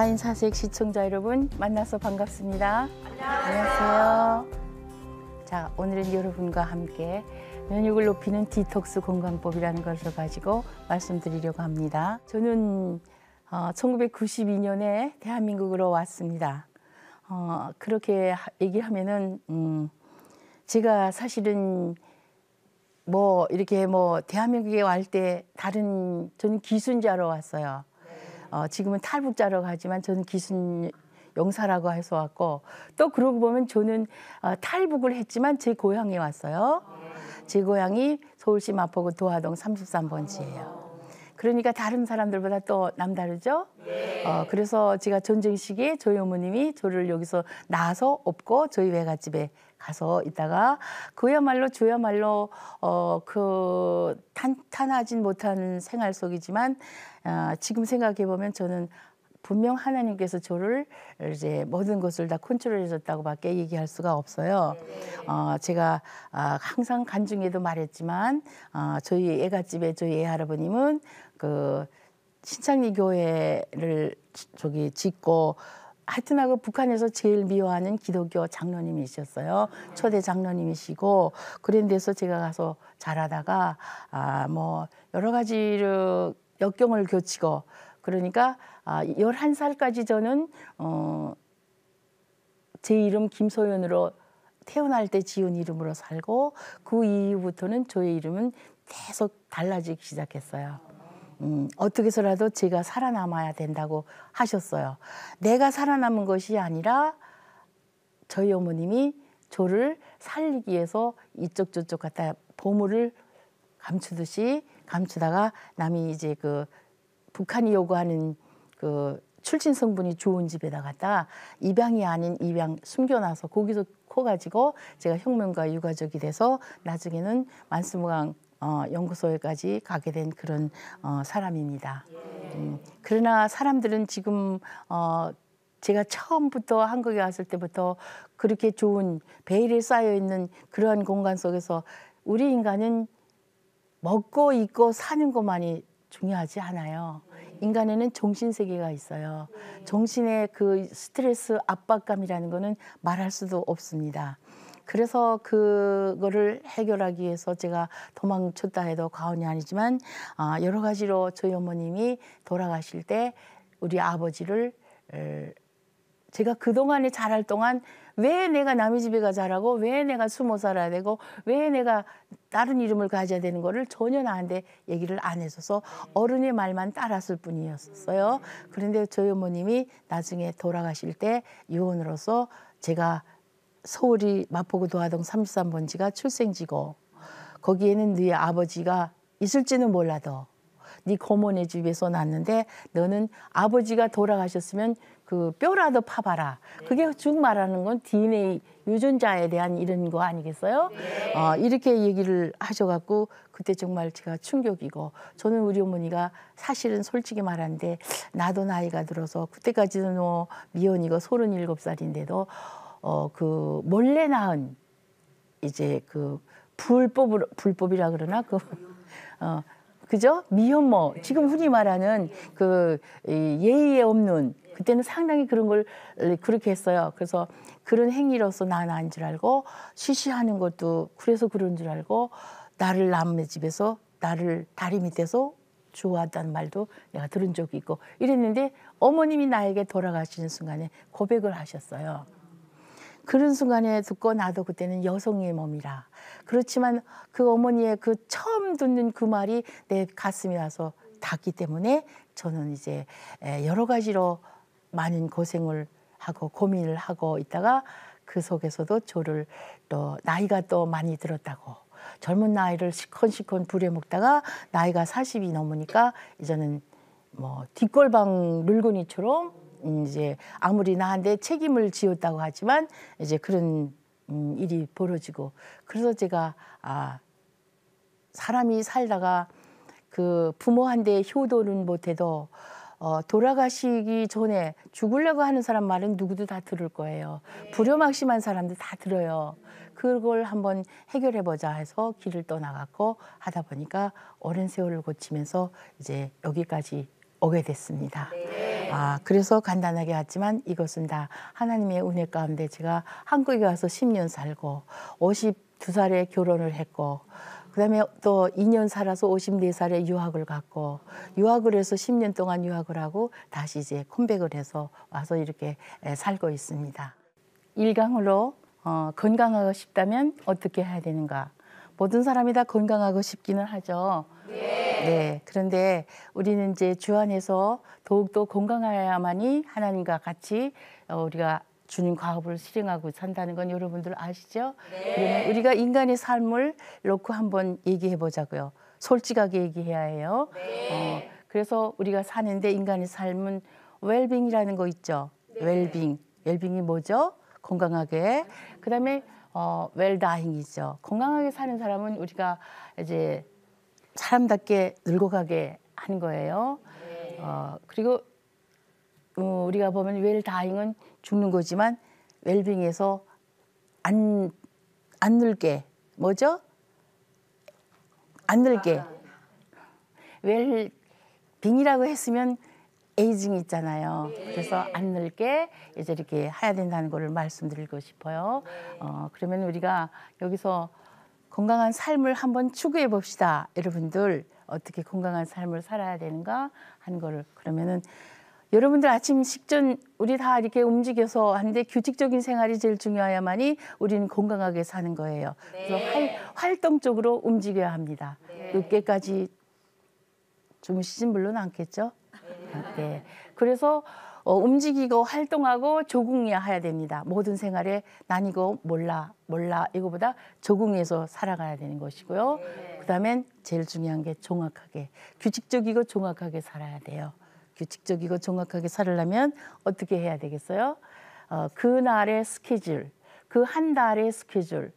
사인 사색 시청자 여러분 만나서 반갑습니다. 안녕하세요. 자, 오늘은 여러분과 함께 면역을 높이는 디톡스 건강법이라는 것을 가지고 말씀드리려고 합니다. 저는 어, 1992년에 대한민국으로 왔습니다. 어, 그렇게 얘기하면은 음, 제가 사실은 뭐 이렇게 뭐 대한민국에 올때 다른 저는 기순자로 왔어요. 어, 지금은 탈북자라고 하지만 저는 기순 영사라고 해서 왔고 또 그러고 보면 저는 어, 탈북을 했지만 제 고향에 왔어요. 제 고향이 서울시 마포구 도화동 33번지예요. 그러니까 다른 사람들보다 또 남다르죠. 어, 그래서 제가 전쟁 시기에 저희 어머님이 저를 여기서 낳아서 업고 저희 외갓집에 가서 있다가 그야말로 저야말로 어, 그 탄탄하진 못한 생활 속이지만 아, 지금 생각해 보면 저는 분명 하나님께서 저를 이제 모든 것을 다 컨트롤해 줬다고밖에 얘기할 수가 없어요. 어, 제가 아, 항상 간중에도 말했지만 아, 저희 애가집에 저희 애 할아버님은 그 신창리 교회를 저기 짓고 하여튼하고 북한에서 제일 미워하는 기독교 장로님이셨어요. 초대 장로님이시고 그런 데서 제가 가서 자라다가 아뭐 여러 가지를 역경을 교치고 그러니까 아, 11살까지 저는 어, 제 이름 김소연으로 태어날 때 지은 이름으로 살고 그 이후부터는 저의 이름은 계속 달라지기 시작했어요. 음, 어떻게 해서라도 제가 살아남아야 된다고 하셨어요. 내가 살아남은 것이 아니라 저희 어머님이 저를 살리기 위해서 이쪽 저쪽 갖다 보물을 감추듯이 감추다가 남이 이제 그 북한이 요구하는 그 출신 성분이 좋은 집에다 갔다 입양이 아닌 입양 숨겨놔서 거기서 커가지고 제가 혁명과 유가족이 돼서 나중에는 만수무강 어, 연구소에까지 가게 된 그런 어, 사람입니다. 음, 그러나 사람들은 지금 어, 제가 처음부터 한국에 왔을 때부터 그렇게 좋은 베일에 쌓여 있는 그러한 공간 속에서 우리 인간은 먹고 입고 사는 것만이 중요하지 않아요. 인간에는 정신 세계가 있어요. 네. 정신의 그 스트레스 압박감이라는 거는 말할 수도 없습니다. 그래서 그거를 해결하기 위해서 제가 도망쳤다 해도 과언이 아니지만 아, 여러 가지로 저희 어머님이 돌아가실 때 우리 아버지를 제가 그동안에 잘할 동안 왜 내가 남의 집에 가자라고왜 내가 숨어 살아야 되고 왜 내가 다른 이름을 가져야 되는 거를 전혀 나한테 얘기를 안 해줘서 네. 어른의 말만 따랐을 뿐이었어요. 그런데 저희 어머님이 나중에 돌아가실 때 유언으로서 제가 서울이 마포구 도화동 33번지가 출생지고 거기에는 네 아버지가 있을지는 몰라도 네 고모네 집에서 났는데 너는 아버지가 돌아가셨으면 그 뼈라도 파봐라. 그게 즉 네. 말하는 건 DNA 유전자에 대한 이런 거 아니겠어요? 네. 어, 이렇게 얘기를 하셔갖고 그때 정말 제가 충격이고 저는 우리 어머니가 사실은 솔직히 말한데 나도 나이가 들어서 그때까지는 뭐미혼이고 서른일곱 살인데도 어, 그 몰래 낳은 이제 그 불법으로 불법이라 그러나 그 어, 그죠? 미혼모 지금 흔히 말하는 그 예의에 없는 그때는 상당히 그런 걸 그렇게 했어요. 그래서 그런 행위로서 나는 아닌 줄 알고 쉬쉬하는 것도 그래서 그런 줄 알고 나를 남의 집에서 나를 다리 밑에서 좋아한다는 말도 내가 들은 적이 있고 이랬는데 어머님이 나에게 돌아가시는 순간에 고백을 하셨어요. 그런 순간에 듣고 나도 그때는 여성의 몸이라 그렇지만 그 어머니의 그 처음 듣는 그 말이 내 가슴에 와서 닿기 때문에 저는 이제 여러 가지로 많은 고생을 하고 고민을 하고 있다가 그 속에서도 저를 또 나이가 또 많이 들었다고 젊은 나이를 시큰시큰 부려먹다가 나이가 40이 넘으니까 이제는 뭐 뒷골방 물고니처럼 이제 아무리 나한테 책임을 지었다고 하지만 이제 그런 음, 일이 벌어지고 그래서 제가 아 사람이 살다가 그 부모한테 효도는 못해도 어, 돌아가시기 전에 죽으려고 하는 사람 말은 누구도 다 들을 거예요. 네. 불효막심한 사람들 다 들어요. 그걸 한번 해결해 보자 해서 길을 떠나갔고 하다 보니까 오랜 세월을 거치면서 이제 여기까지 오게 됐습니다. 네. 아, 그래서 간단하게 하지만 이것은 다 하나님의 은혜 가운데 제가 한국에 와서 10년 살고 52살에 결혼을 했고 그다음에 또 2년 살아서 54살에 유학을 갔고 유학을 해서 10년 동안 유학을 하고 다시 이제 컴백을 해서 와서 이렇게 살고 있습니다. 일강으로 어, 건강하고 싶다면 어떻게 해야 되는가? 모든 사람이 다 건강하고 싶기는 하죠. 네. 네. 그런데 우리는 이제 주 안에서 더욱더 건강해야만이 하나님과 같이 어, 우리가 주님 과업을 실행하고 산다는 건 여러분들 아시죠? 네. 우리가 인간의 삶을 놓고 한번 얘기해 보자고요. 솔직하게 얘기해야 해요. 네. 어, 그래서 우리가 사는데 인간의 삶은 웰빙이라는 거 있죠. 네. 웰빙. 웰빙이 뭐죠? 건강하게. 그다음에 어, 웰다잉이죠. 건강하게 사는 사람은 우리가 이제 사람답게 늙어가게 하는 거예요. 네. 어, 그리고 어, 우리가 보면 웰다잉은 죽는 거지만 웰빙에서 안, 안 늙게. 뭐죠? 안 늙게. 웰빙이라고 했으면 에이징 있잖아요. 네. 그래서 안 늙게 이제 이렇게 해야 된다는 거를 말씀드리고 싶어요. 네. 어, 그러면 우리가 여기서 건강한 삶을 한번 추구해 봅시다. 여러분들 어떻게 건강한 삶을 살아야 되는가 하는 거를 그러면은 여러분들 아침 식전 우리 다 이렇게 움직여서 하는데 규칙적인 생활이 제일 중요해야만이 우리는 건강하게 사는 거예요. 네. 그래서 활, 활동적으로 움직여야 합니다. 네. 늦게까지 주무시진 물론 않겠죠. 네. 네. 그래서 어, 움직이고 활동하고 조궁해야 됩니다. 모든 생활에 난이거 몰라 몰라 이거보다 조궁해서 살아가야 되는 것이고요. 네. 그다음엔 제일 중요한 게 정확하게 규칙적이고 정확하게 살아야 돼요. 규칙적이고 정확하게 살려면 어떻게 해야 되겠어요? 어, 그날의 스케줄, 그 한 달의 스케줄,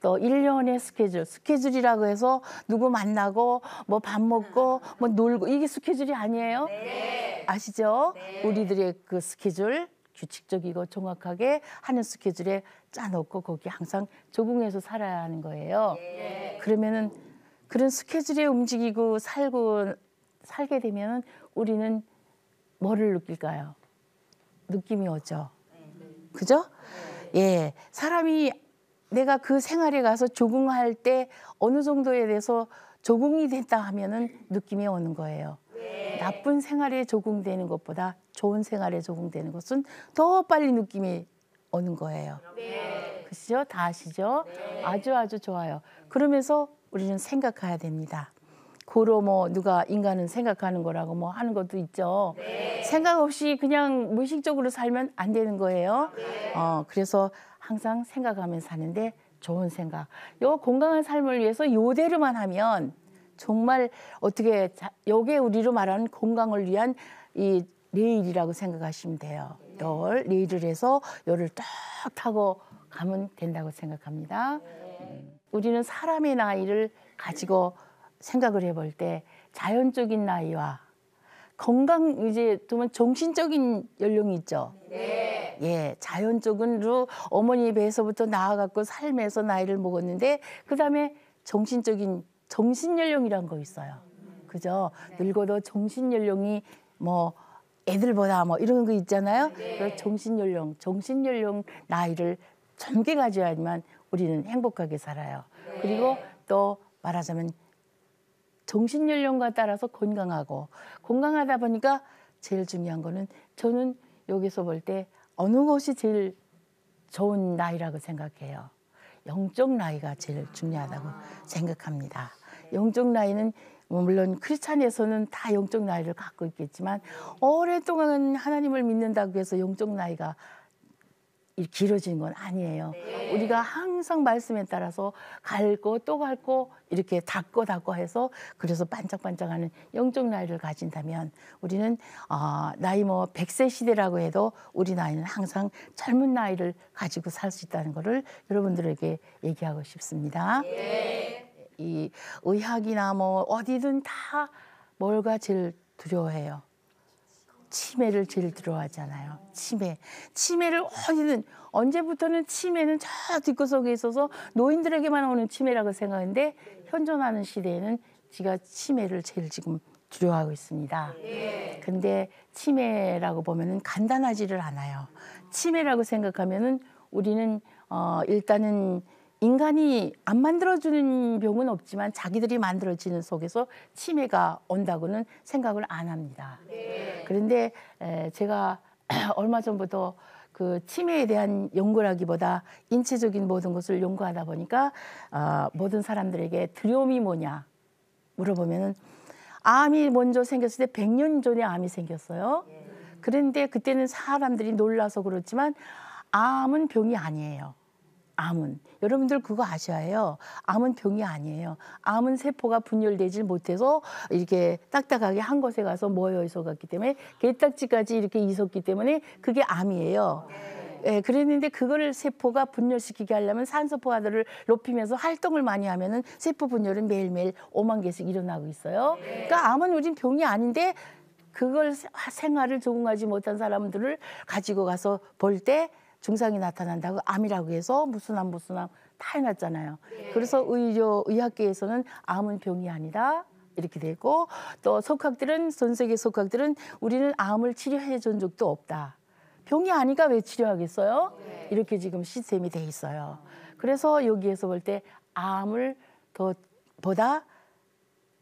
또 1년의 스케줄, 스케줄이라고 해서 누구 만나고 뭐 밥 먹고 뭐 놀고 이게 스케줄이 아니에요? 네. 아시죠? 네. 우리들의 그 스케줄 규칙적이고 정확하게 하는 스케줄에 짜놓고 거기 항상 적응해서 살아야 하는 거예요. 네. 그러면은 그런 스케줄에 움직이고 살고 살게 되면 우리는 뭐를 느낄까요? 느낌이 오죠. 그죠? 예. 사람이 내가 그 생활에 가서 적응할 때 어느 정도에 대해서 적응이 됐다 하면은 느낌이 오는 거예요. 네. 나쁜 생활에 적응되는 것보다 좋은 생활에 적응되는 것은 더 빨리 느낌이 오는 거예요. 네. 그시죠? 다 아시죠? 네. 아주 아주 좋아요. 그러면서 우리는 생각해야 됩니다. 고로 뭐 누가 인간은 생각하는 거라고 뭐 하는 것도 있죠. 네. 생각 없이 그냥 무의식적으로 살면 안 되는 거예요. 네. 어, 그래서 항상 생각하면 서 사는데 좋은 생각. 요 건강한 삶을 위해서 요대로만 하면 정말 어떻게 자, 요게 우리로 말하는 건강을 위한 이 레일이라고 생각하시면 돼요. 열 레일을 해서 열을 쫙 타고 가면 된다고 생각합니다. 네. 우리는 사람의 나이를 가지고 생각을 해볼 때 자연적인 나이와 건강 이제 보면 정신적인 연령이 있죠. 네. 예, 자연적으로 어머니 배에서부터 나아갖고 삶에서 나이를 먹었는데 그 다음에 정신적인 정신 연령이란 거 있어요. 그죠? 네. 늙어도 정신 연령이 뭐 애들보다 뭐 이런 거 있잖아요. 네. 정신 연령, 정신 연령 나이를 젊게 가져야만 지 우리는 행복하게 살아요. 네. 그리고 또 말하자면 정신 연령과 따라서 건강하고 건강하다 보니까 제일 중요한 거는 저는 여기서 볼 때 어느 것이 제일 좋은 나이라고 생각해요. 영적 나이가 제일 중요하다고 생각합니다. 영적 나이는 물론 크리스찬에서는 다 영적 나이를 갖고 있겠지만 오랫동안 하나님을 믿는다고 해서 영적 나이가 길어진건 아니에요. 네. 우리가 항상 말씀에 따라서 갈고 또 갈고 이렇게 닦고 닦고 해서 그래서 반짝반짝하는 영적 나이를 가진다면 우리는 어, 나이 뭐 100세 시대라고 해도 우리 나이는 항상 젊은 나이를 가지고 살 수 있다는 것을 여러분들에게 얘기하고 싶습니다. 네. 이 의학이나 뭐 어디든 다 뭘가 제일 두려워해요. 치매를 제일 두려워하잖아요. 치매. 치매를 어디든 언제부터는 치매는 저 뒷구석에 있어서 노인들에게만 오는 치매라고 생각하는데 현존하는 시대에는 지가 치매를 제일 지금 두려워하고 있습니다. 근데 치매라고 보면은 간단하지를 않아요. 치매라고 생각하면은 우리는 어 일단은 인간이 안 만들어주는 병은 없지만 자기들이 만들어지는 속에서 치매가 온다고는 생각을 안 합니다. 네. 그런데 제가 얼마 전부터 그 치매에 대한 연구라기보다 인체적인 모든 것을 연구하다 보니까 어, 모든 사람들에게 두려움이 뭐냐 물어보면은 암이 먼저 생겼을 때 100년 전에 암이 생겼어요. 예. 그런데 그때는 사람들이 놀라서 그렇지만 암은 병이 아니에요. 암은 여러분들 그거 아셔요. 암은 병이 아니에요. 암은 세포가 분열되질 못해서 이렇게 딱딱하게 한 곳에 가서 모여 있어갔기 때문에 게딱지까지 이렇게 있었기 때문에 그게 암이에요. 예, 그랬는데 그거를 세포가 분열시키게 하려면 산소 포화도를 높이면서 활동을 많이 하면은 세포 분열은 매일매일 5만 개씩 일어나고 있어요. 그러니까 암은 우린 병이 아닌데 그걸 생활을 적응하지 못한 사람들을 가지고 가서 볼때 증상이 나타난다고 암이라고 해서 무슨 암 무슨 암 다 해놨잖아요. 네. 그래서 의료 의학계에서는 암은 병이 아니다 이렇게 되고 또 석학들은 전 세계 석학들은 우리는 암을 치료해 준 적도 없다. 병이 아니가왜 치료하겠어요? 네. 이렇게 지금 시스템이 돼 있어요. 그래서 여기에서 볼 때 암을 더 보다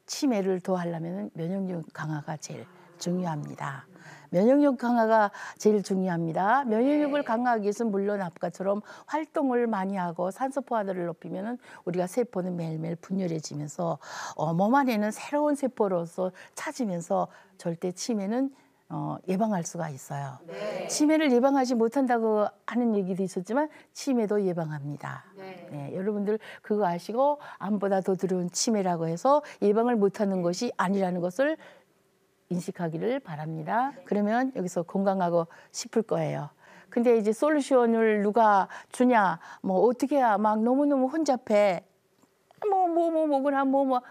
치매를 더 하려면 면역력 강화가 제일 중요합니다. 면역력 강화가 제일 중요합니다. 면역력을 네. 강화하기 위해서는 물론 아까처럼 활동을 많이 하고 산소 포화도를 높이면은 우리가 세포는 매일매일 분열해지면서 어, 몸 안에는 새로운 세포로서 찾으면서 절대 치매는 어, 예방할 수가 있어요. 네. 치매를 예방하지 못한다고 하는 얘기도 있었지만 치매도 예방합니다. 네. 네. 여러분들 그거 아시고 암보다 더 두려운 치매라고 해서 예방을 못하는 것이 아니라는 것을 인식하기를 바랍니다. 그러면 여기서 건강하고 싶을 거예요. 근데 이제 솔루션을 누가 주냐, 뭐 어떻게 해야 막 너무너무 혼잡해. 뭐, 뭐, 뭐먹으나 뭐, 뭐, 뭐.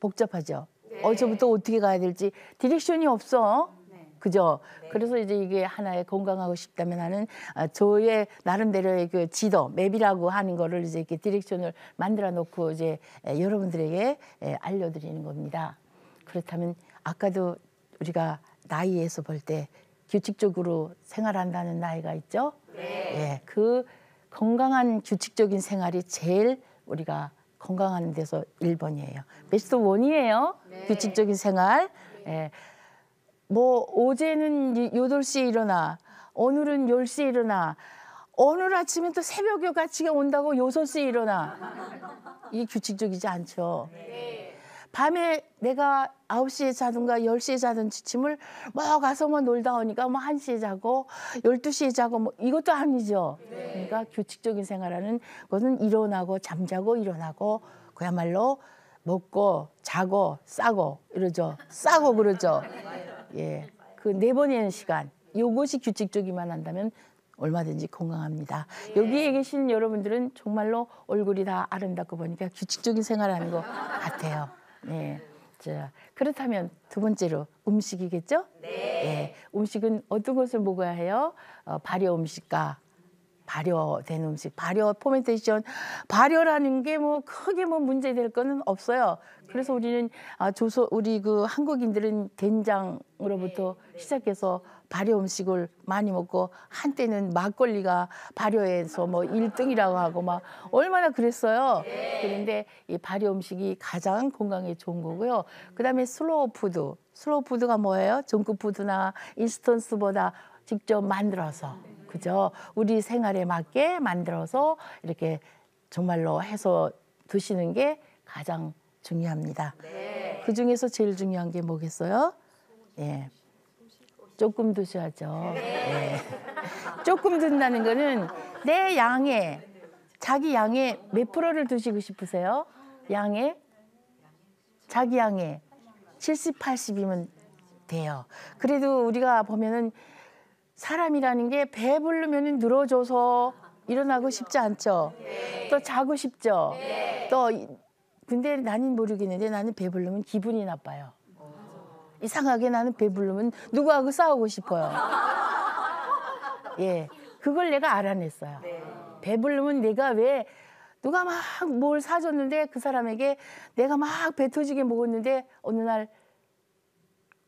복잡하죠. 네. 어디서부터 어떻게 가야 될지 디렉션이 없어. 네. 그죠? 네. 그래서 이제 이게 하나의 건강하고 싶다면 나는 아, 저의 나름대로의 그 지도, 맵이라고 하는 거를 이제 이렇게 디렉션을 만들어 놓고 이제 여러분들에게 알려드리는 겁니다. 그렇다면 아까도 우리가 나이에서 볼 때 규칙적으로 생활한다는 나이가 있죠. 네. 예, 그 건강한 규칙적인 생활이 제일 우리가 건강한 데서 1번이에요. 베스트 원이에요. 네. 규칙적인 생활. 네. 예. 뭐 어제는 8시에 일어나, 오늘은 10시에 일어나, 오늘 아침에 또 새벽 에 같이 온다고 6시에 일어나. 이 규칙적이지 않죠. 네. 밤에 내가 아홉 시에 자든가 열시에 자든 지침을 뭐 가서 뭐 놀다 오니까 뭐 한시에 자고 열두 시에 자고 뭐 이것도 아니죠. 그러니까 규칙적인 생활하는 것은 일어나고 잠자고 일어나고 그야말로 먹고 자고 싸고 이러죠. 싸고 그러죠. 예. 그 네 번의 시간. 요것이 규칙적이만 한다면 얼마든지 건강합니다. 예. 여기에 계신 여러분들은 정말로 얼굴이 다 아름답고 보니까 규칙적인 생활하는 것 같아요. 네. 자, 그렇다면 두 번째로 음식이겠죠? 네. 네. 음식은 어떤 것을 먹어야 해요? 어, 발효 음식과 발효된 음식, 발효 포멘테이션, 발효라는 게 뭐 크게 뭐 문제될 거는 없어요. 그래서 우리는 아, 조소 우리 그 한국인들은 된장으로부터 네, 네. 시작해서 발효 음식을 많이 먹고 한때는 막걸리가 발효해서 뭐 1등이라고 하고 막 얼마나 그랬어요. 네. 그런데 이 발효 음식이 가장 건강에 좋은 거고요. 그다음에 슬로우 푸드. 슬로우 푸드가 뭐예요? 정크 푸드나 인스턴스보다 직접 만들어서 그죠? 우리 생활에 맞게 만들어서 이렇게 정말로 해서 드시는 게 가장 중요합니다. 네. 그 중에서 제일 중요한 게 뭐겠어요? 예. 조금 드셔야죠. 네. 예. 조금 든다는 거는 내 양에 자기 양에 몇 프로를 드시고 싶으세요? 양에 자기 양에 70, 80이면 돼요. 그래도 우리가 보면은 사람이라는 게 배부르면 늘어져서 일어나고 싶지 않죠. 네. 또 자고 싶죠. 네. 또 근데 나는 모르겠는데 나는 배불르면 기분이 나빠요. 이상하게 나는 배불르면 누구하고 싸우고 싶어요. 예. 그걸 내가 알아냈어요. 네. 배불르면 내가 왜 누가 막 뭘 사줬는데 그 사람에게 내가 막 배 터지게 먹었는데 어느 날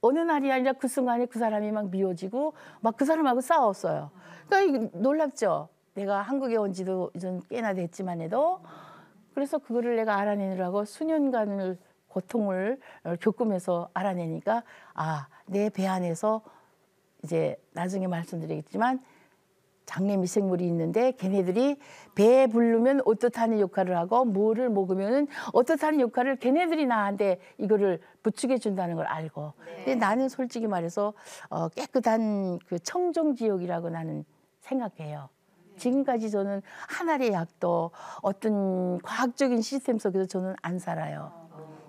어느 날이 아니라 그 순간에 그 사람이 막 미워지고 막 그 사람하고 싸웠어요. 그러니까 놀랍죠. 내가 한국에 온 지도 좀 꽤나 됐지만 해도 그래서 그거를 내가 알아내느라고 수년간을 고통을 어, 겪으면서 알아내니까 아내 배 안에서 이제 나중에 말씀드리겠지만 장내 미생물이 있는데 걔네들이 배에 부르면 어떻다는 역할을 하고 뭐를 먹으면은 어떻다는 역할을 걔네들이 나한테 이거를 부추겨 준다는 걸 알고 네. 근데 나는 솔직히 말해서 어, 깨끗한 그 청정 지역이라고 나는 생각해요. 지금까지 저는 한알의 약도 어떤 과학적인 시스템 속에서 저는 안 살아요.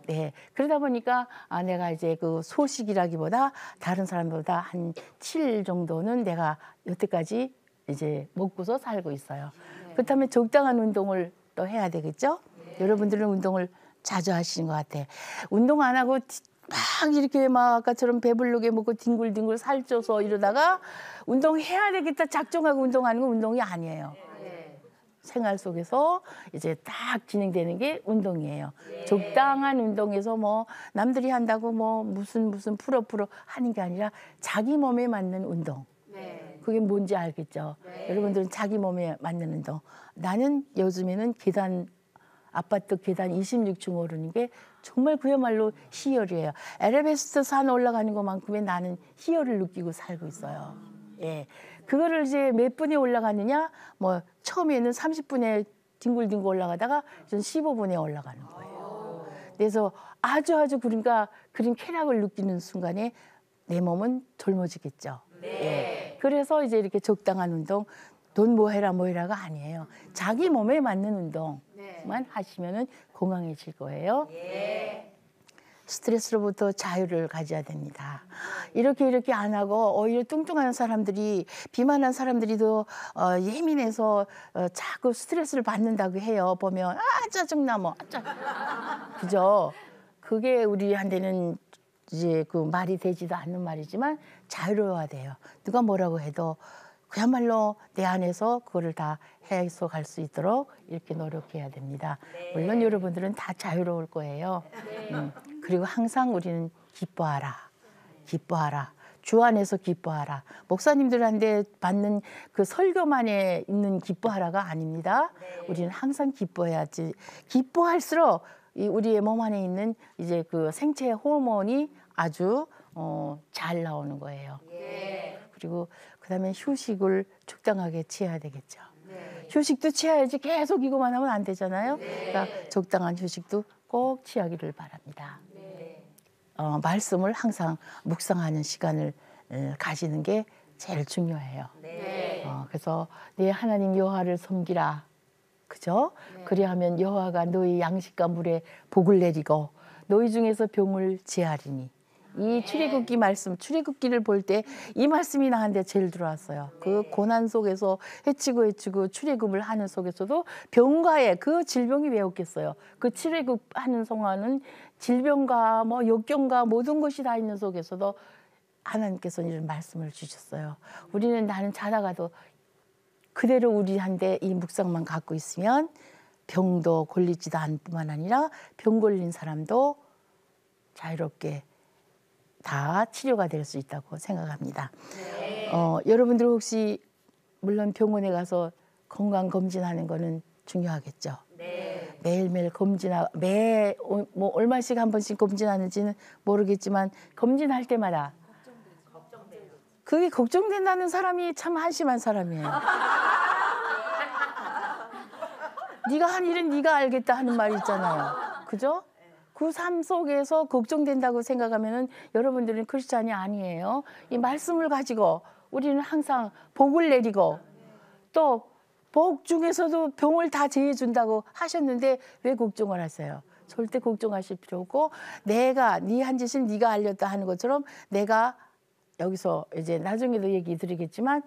네. 그러다 보니까 아, 내가 이제 그 소식이라기보다 다른 사람보다 한 칠 정도는 내가 여태까지 이제 먹고서 살고 있어요. 네. 그렇다면 적당한 운동을 또 해야 되겠죠? 네. 여러분들은 운동을 자주 하시는 것 같아. 운동 안 하고 막 이렇게 막 아까처럼 배불르게 먹고 뒹굴뒹굴 살쪄서 이러다가 운동해야 되겠다 작정하고 운동하는 건 운동이 아니에요. 생활 속에서 이제 딱 진행되는 게 운동이에요. 네. 적당한 운동에서 뭐 남들이 한다고 뭐 무슨 무슨 풀어 풀어 하는 게 아니라 자기 몸에 맞는 운동. 네. 그게 뭔지 알겠죠? 여러분들은 자기 몸에 맞는 운동. 나는 요즘에는 계단 아파트 계단 26층 오르는 게 정말 그야말로 희열이에요. 에레베스트 산 올라가는 것만큼의 나는 희열을 느끼고 살고 있어요. 예. 그거를 이제 몇 분에 올라가느냐? 뭐 처음에는 30분에 뒹굴뒹굴 올라가다가 전 15분에 올라가는 거예요. 그래서 아주 아주 그러니까 그런 쾌락을 느끼는 순간에 내 몸은 젊어지겠죠. 네. 예. 그래서 이제 이렇게 적당한 운동 돈 뭐해라 뭐해라가 아니에요. 자기 몸에 맞는 운동만 네. 하시면은 건강해질 거예요. 예. 스트레스로부터 자유를 가져야 됩니다. 이렇게 이렇게 안 하고 오히려 뚱뚱한 사람들이 비만한 사람들이도 어, 예민해서 어, 자꾸 스트레스를 받는다고 해요. 보면 아 짜증나 뭐 짜증. 그죠? 그게 우리한테는 이제 그 말이 되지도 않는 말이지만 자유로워야 돼요. 누가 뭐라고 해도 그야말로 내 안에서 그거를 다 해소 갈수 있도록 이렇게 노력해야 됩니다. 네. 물론 여러분들은 다 자유로울 거예요. 네. 음. 그리고 항상 우리는 기뻐하라. 기뻐하라. 주 안에서 기뻐하라. 목사님들한테 받는 그 설교만에 있는 기뻐하라가 아닙니다. 네. 우리는 항상 기뻐해야지. 기뻐할수록 이 우리의 몸 안에 있는 이제 그 생체 호르몬이 아주 어, 잘 나오는 거예요. 예. 그리고 그다음에 휴식을 적당하게 취해야 되겠죠. 네. 휴식도 취해야지 계속 이거만 하면 안 되잖아요. 네. 그러니까 적당한 휴식도 꼭 취하기를 바랍니다. 네. 어, 말씀을 항상 묵상하는 시간을 에, 어, 가지는 게 제일 중요해요. 네. 어, 그래서 네 하나님 여호와를 섬기라. 그죠? 네. 그리하면 여호와가 너희 양식과 물에 복을 내리고 너희 중에서 병을 제하리니 이 예. 출애굽기 말씀, 출애굽기를 볼 때 이 말씀이 나한테 제일 들어왔어요. 그 네. 고난 속에서 해치고 해치고 출애굽을 하는 속에서도 병과의 그 질병이 왜 없겠어요? 그 출애굽 하는 성화는 질병과 뭐 역경과 모든 것이 다 있는 속에서도 하나님께서 이런 말씀을 주셨어요. 우리는 나는 자라가도 그대로 우리한테 이 묵상만 갖고 있으면 병도 걸리지도 않뿐만 아니라 병 걸린 사람도 자유롭게 다 치료가 될 수 있다고 생각합니다. 네. 어, 여러분들 혹시 물론 병원에 가서 건강 검진하는 거는 중요하겠죠. 네. 매일매일 검진하 매뭐 어, 얼마씩 한 번씩 검진하는지는 모르겠지만 검진할 때마다 그게 걱정된다는 사람이 참 한심한 사람이에요. 네가 한 일은 네가 알겠다 하는 말이 있잖아요. 그죠? 그삶 속에서 걱정된다고 생각하면은 여러분들은 크리스찬이 아니에요. 이 말씀을 가지고 우리는 항상 복을 내리고 또 복 중에서도 병을 다 제해 준다고 하셨는데 왜 걱정을 하세요? 절대 걱정하실 필요 없고 내가 네 한짓을 네가 알렸다 하는 것처럼 내가 여기서 이제 나중에도 얘기 드리겠지만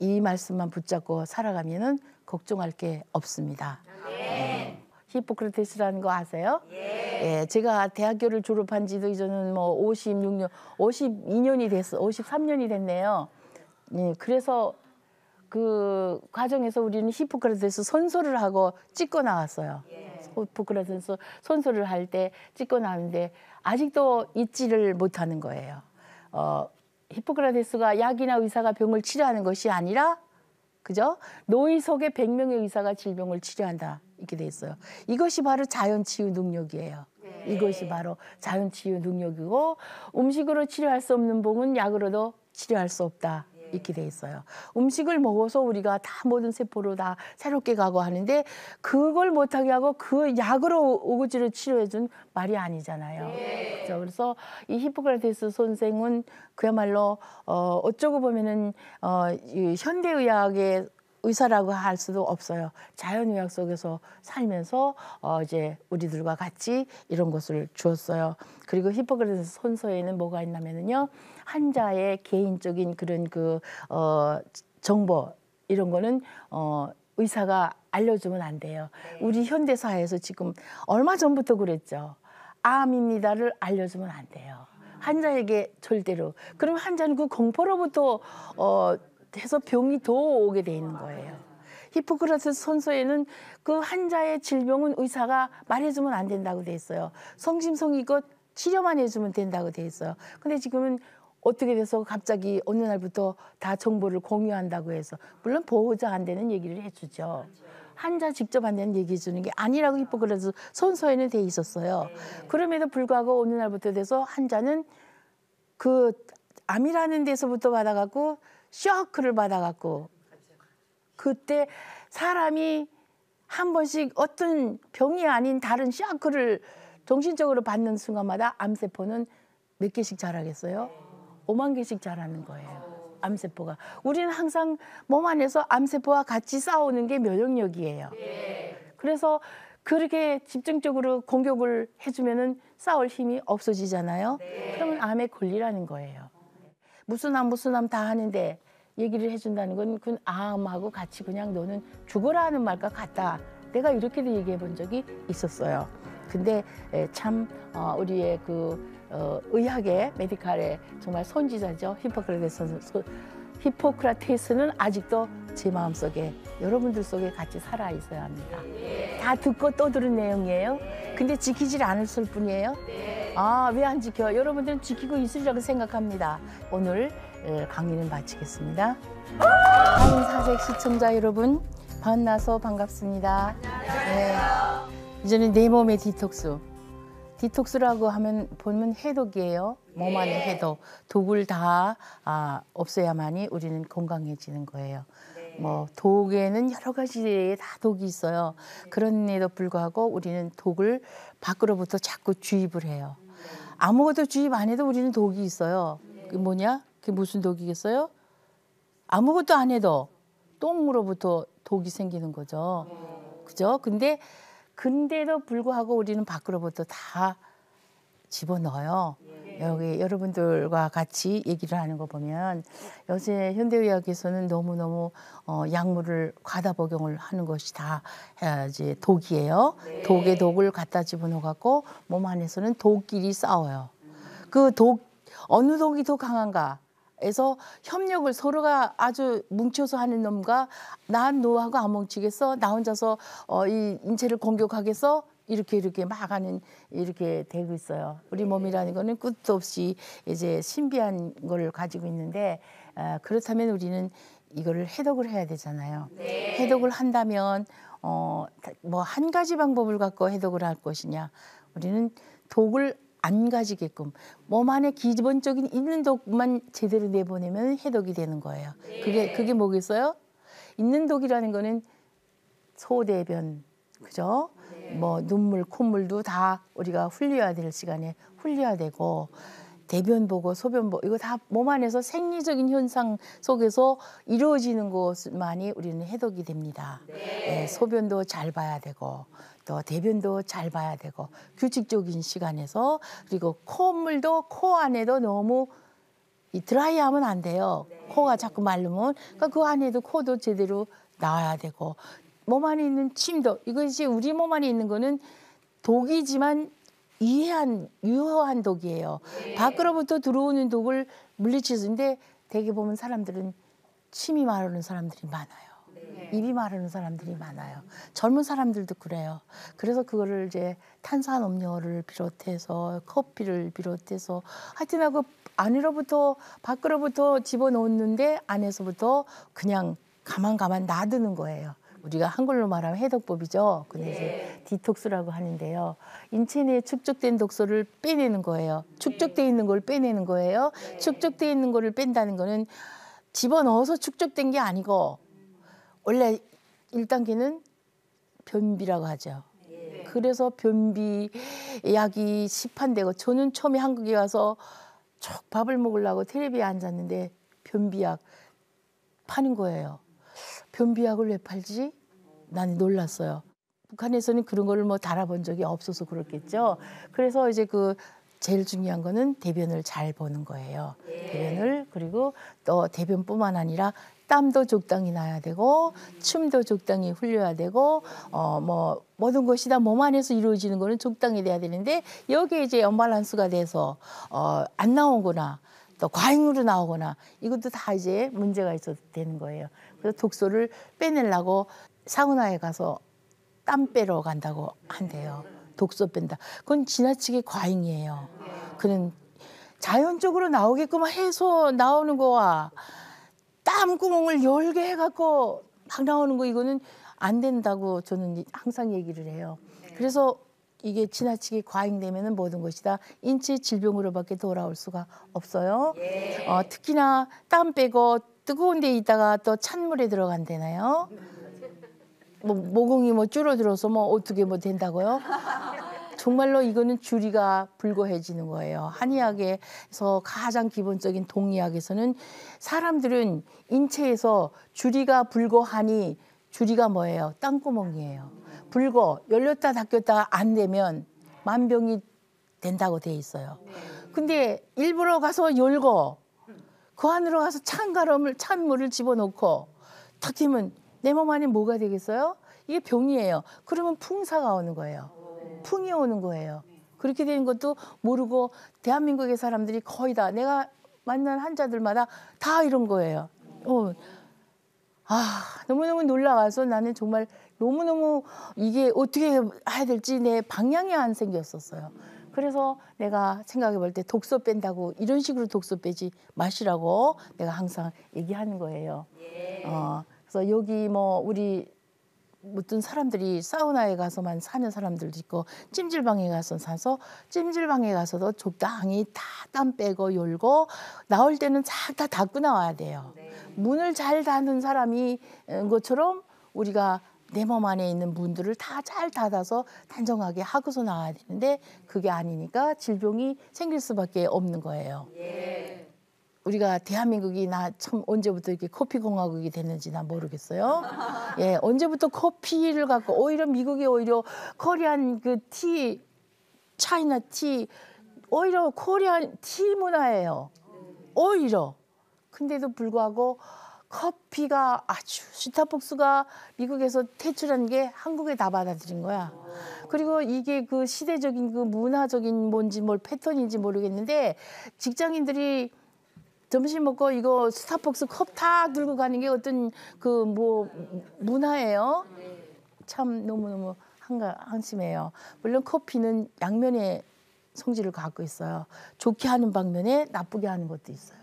이 말씀만 붙잡고 살아가면은 걱정할 게 없습니다. 네. 히포크라테스라는 거 아세요? 예. 예. 제가 대학교를 졸업한 지도 이제는 뭐 56년, 52년이 됐어. 53년이 됐네요. 예. 그래서 그 과정에서 우리는 히포크라테스 선서를 하고 찍고 나왔어요. 예. 히포크라테스 선서를 할 때 찍고 나왔는데 아직도 잊지를 못하는 거예요. 어, 히포크라테스가 약이나 의사가 병을 치료하는 것이 아니라 그죠? 노인 속에 100명의 의사가 질병을 치료한다. 이렇게 돼 있어요. 이것이 바로 자연 치유 능력이에요. 네. 이것이 바로 자연 치유 능력이고 음식으로 치료할 수 없는 봉은 약으로도 치료할 수 없다. 있게 돼 있어요. 음식을 먹어서 우리가 다 모든 세포로 다 새롭게 가고 하는데 그걸 못하게 하고 그 약으로 오구지를 치료해준 말이 아니잖아요. 네. 그렇죠? 그래서 이 히포크라테스 선생은 그야말로 어, 어쩌고 보면은 어, 이 현대의학의 의사라고 할 수도 없어요. 자연의학 속에서 살면서 어 이제 우리들과 같이 이런 것을 주었어요. 그리고 히포크라테스 선서에는 뭐가 있냐면은요. 환자의 개인적인 그런 그 어, 정보 이런 거는 어, 의사가 알려주면 안 돼요. 네. 우리 현대 사에서 지금 얼마 전부터 그랬죠. 암입니다를 알려주면 안 돼요. 음. 환자에게 절대로. 그럼 환자는 그 공포로부터 어, 해서 병이 더 오게 돼 있는 거예요. 아. 히포크라테스 선서에는 그 환자의 질병은 의사가 말해주면 안 된다고 돼 있어요. 성심성의껏 치료만 해주면 된다고 돼 있어요. 근데 지금은 어떻게 돼서 갑자기 어느 날부터 다 정보를 공유한다고 해서 물론 보호자 안 되는 얘기를 해주죠. 환자 직접 안 되는 얘기 주는게 아니라고 히포그라테 선서에는 돼 있었어요. 그럼에도 불구하고 어느 날부터 돼서 환자는 그 암이라는 데서부터 받아갖고 쇼크를 받아갖고 그때 사람이 한 번씩 어떤 병이 아닌 다른 쇼크를 정신적으로 받는 순간마다 암세포는 몇 개씩 자라겠어요? 5만 개씩 자라는 거예요. 암세포가. 우리는 항상 몸 안에서 암세포와 같이 싸우는 게 면역력이에요. 그래서 그렇게 집중적으로 공격을 해주면은 싸울 힘이 없어지잖아요. 그러면 암에 걸리라는 거예요. 무슨 암 무슨 암 다 하는데 얘기를 해준다는 건 그 암하고 같이 그냥 너는 죽어라 하는 말과 같다. 내가 이렇게도 얘기해 본 적이 있었어요. 근데 참 어, 우리의 그 어, 의학의 메디칼의 정말 선지자죠. 히포크라테스 히포크라테스는 아직도 제 마음속에 여러분들 속에 같이 살아 있어야 합니다. 다 듣고 떠들은 내용이에요. 근데 지키질 않았을 뿐이에요. 아, 왜 안 지켜? 여러분들은 지키고 있으리라고 생각합니다. 오늘 어, 강의는 마치겠습니다. 한인 사색 시청자 여러분, 만나서 반갑습니다. 네. 이제는 내 몸의 디톡스 디톡스라고 하면 보면 해독이에요. 몸 안의 네. 해독. 독을 다 아, 없애야만이 우리는 건강해지는 거예요. 네. 뭐 독에는 여러 가지의 다 독이 있어요. 네. 그런에도 불구하고 우리는 독을 밖으로부터 자꾸 주입을 해요. 네. 아무것도 주입 안 해도 우리는 독이 있어요. 네. 그게 뭐냐? 그게 무슨 독이겠어요? 아무것도 안 해도 똥으로부터 독이 생기는 거죠. 네. 그죠? 근데 근데도 불구하고 우리는 밖으로부터 다 집어넣어요. 예. 여기 여러분들과 같이 얘기를 하는 거 보면 요새 현대의학에서는 너무너무 어, 약물을 과다 복용을 하는 것이 다 해야지 아, 독이에요. 네. 독에 독을 갖다 집어넣어갖고 몸 안에서는 독끼리 싸워요. 그 독, 어느 독이 더 강한가? 에서 협력을 서로가 아주 뭉쳐서 하는 놈과 난 노하고 안 뭉치겠어 나 혼자서 어, 이 인체를 공격하겠어 이렇게 이렇게 막 하는 이렇게 되고 있어요. 우리 네. 몸이라는 거는 끝도 없이 이제 신비한 걸 가지고 있는데 아, 그렇다면 우리는 이거를 해독을 해야 되잖아요. 네. 해독을 한다면 어, 뭐 한 가지 방법을 갖고 해독을 할 것이냐 우리는 독을 안 가지게끔 몸 안에 기본적인 있는 독만 제대로 내보내면 해독이 되는 거예요. 네. 그게 그게 뭐겠어요? 있는 독이라는 거는 소대변 그죠? 네. 뭐 눈물, 콧물도 다 우리가 흘려야 될 시간에 흘려야 되고 대변 보고 소변 보고 이거 다 몸 안에서 생리적인 현상 속에서 이루어지는 것만이 우리는 해독이 됩니다. 네. 네, 소변도 잘 봐야 되고 또 대변도 잘 봐야 되고 규칙적인 시간에서 그리고 콧물도 코 안에도 너무 이 드라이하면 안 돼요. 네. 코가 자꾸 마르면 그러니까 그 안에도 코도 제대로 나와야 되고 몸 안에 있는 침도 이것이 우리 몸 안에 있는 거는 독이지만 이해한 유효한 독이에요. 네. 밖으로부터 들어오는 독을 물리치는데 대개 보면 사람들은 침이 마르는 사람들이 많아요. 네. 입이 마르는 사람들이 많아요. 젊은 사람들도 그래요. 그래서 그거를 이제 탄산음료를 비롯해서 커피를 비롯해서 하여튼 하고 그 안으로부터 밖으로부터 집어넣었는데 안에서부터 그냥 가만 가만 놔두는 거예요. 우리가 한글로 말하면 해독법이죠. 근데 이제 네. 디톡스라고 하는데요. 인체 내에 축적된 독소를 빼내는 거예요. 축적돼 있는 걸 빼내는 거예요. 네. 축적돼 있는 거를 뺀다는 거는 집어넣어서 축적된 게 아니고 원래 1단계는 변비라고 하죠. 그래서 변비 약이 시판되고 저는 처음에 한국에 와서 쭉 밥을 먹으려고 텔레비에 앉았는데 변비약 파는 거예요. 변비약을 왜 팔지? 난 놀랐어요. 북한에서는 그런 거를 뭐 달아본 적이 없어서 그렇겠죠. 그래서 이제 그 제일 중요한 거는 대변을 잘 보는 거예요. 대변을 그리고 또 대변뿐만 아니라 땀도 적당히 나야 되고 춤도 적당히 흘려야 되고 어 뭐 모든 것이 다 몸 안에서 이루어지는 거는 적당히 돼야 되는데 여기에 이제 연발란스가 돼서 어 안 나오거나 또 과잉으로 나오거나 이것도 다 이제 문제가 있어 도 되는 거예요. 그래서 독소를 빼내려고 사우나에 가서 땀 빼러 간다고 한대요. 독소 뺀다. 그건 지나치게 과잉이에요. 그는 자연적으로 나오게끔 해서 나오는 거와 땀구멍을 열게 해갖고 막 나오는 거 이거는 안 된다고 저는 항상 얘기를 해요. 네. 그래서 이게 지나치게 과잉되면 모든 것이 다 인체 질병으로밖에 돌아올 수가 없어요. 예. 어, 특히나 땀 빼고 뜨거운 데 있다가 또 찬물에 들어간대나요? 음. 뭐 모공이 뭐 줄어들어서 뭐 어떻게 뭐 된다고요? 정말로 이거는 주리가 불거해지는 거예요. 한의학에서 가장 기본적인 동의학에서는 사람들은 인체에서 주리가 불거하니 주리가 뭐예요? 땅구멍이에요. 불거 열렸다 닫혔다 안 되면 만병이 된다고 돼 있어요. 근데 일부러 가서 열고 그 안으로 가서 찬 가름을 찬 물을 집어넣고 탁 튀면 내 몸 안에 뭐가 되겠어요? 이게 병이에요. 그러면 풍사가 오는 거예요. 풍이 오는 거예요. 그렇게 되는 것도 모르고 대한민국의 사람들이 거의 다 내가 만난 환자들마다 다 이런 거예요. 어. 아, 너무너무 놀라워서 나는 정말 너무너무 이게 어떻게 해야 될지 내 방향이 안 생겼었어요. 그래서 내가 생각해 볼 때 독소 뺀다고 이런 식으로 독소 빼지 마시라고 내가 항상 얘기하는 거예요. 예. 어, 그래서 여기 뭐 우리 어떤 사람들이 사우나에 가서만 사는 사람들도 있고 찜질방에 가서 사서 찜질방에 가서도 적당히 다 땀 빼고 열고 나올 때는 싹다 닫고 나와야 돼요. 네. 문을 잘 닫는 사람이 어, 것처럼 우리가 내 몸 안에 있는 문들을 다 잘 닫아서 단정하게 하고서 나와야 되는데 그게 아니니까 질병이 생길 수밖에 없는 거예요. 예. 우리가 대한민국이 나 참 언제부터 이렇게 커피 공화국이 됐는지 나 모르겠어요. 예, 언제부터 커피를 갖고 오히려 미국이 오히려 코리안 그 티, 차이나 티, 오히려 코리안 티 문화예요. 오히려. 근데도 불구하고 커피가 아주 스타벅스가 미국에서 퇴출한 게 한국에 다 받아들인 거야. 그리고 이게 그 시대적인 그 문화적인 뭔지 뭘 패턴인지 모르겠는데 직장인들이 점심 먹고 이거 스타벅스 컵 다 들고 가는 게 어떤 그 뭐 문화예요. 참 너무너무 한가, 한심해요. 물론 커피는 양면의 성질을 갖고 있어요. 좋게 하는 방면에 나쁘게 하는 것도 있어요.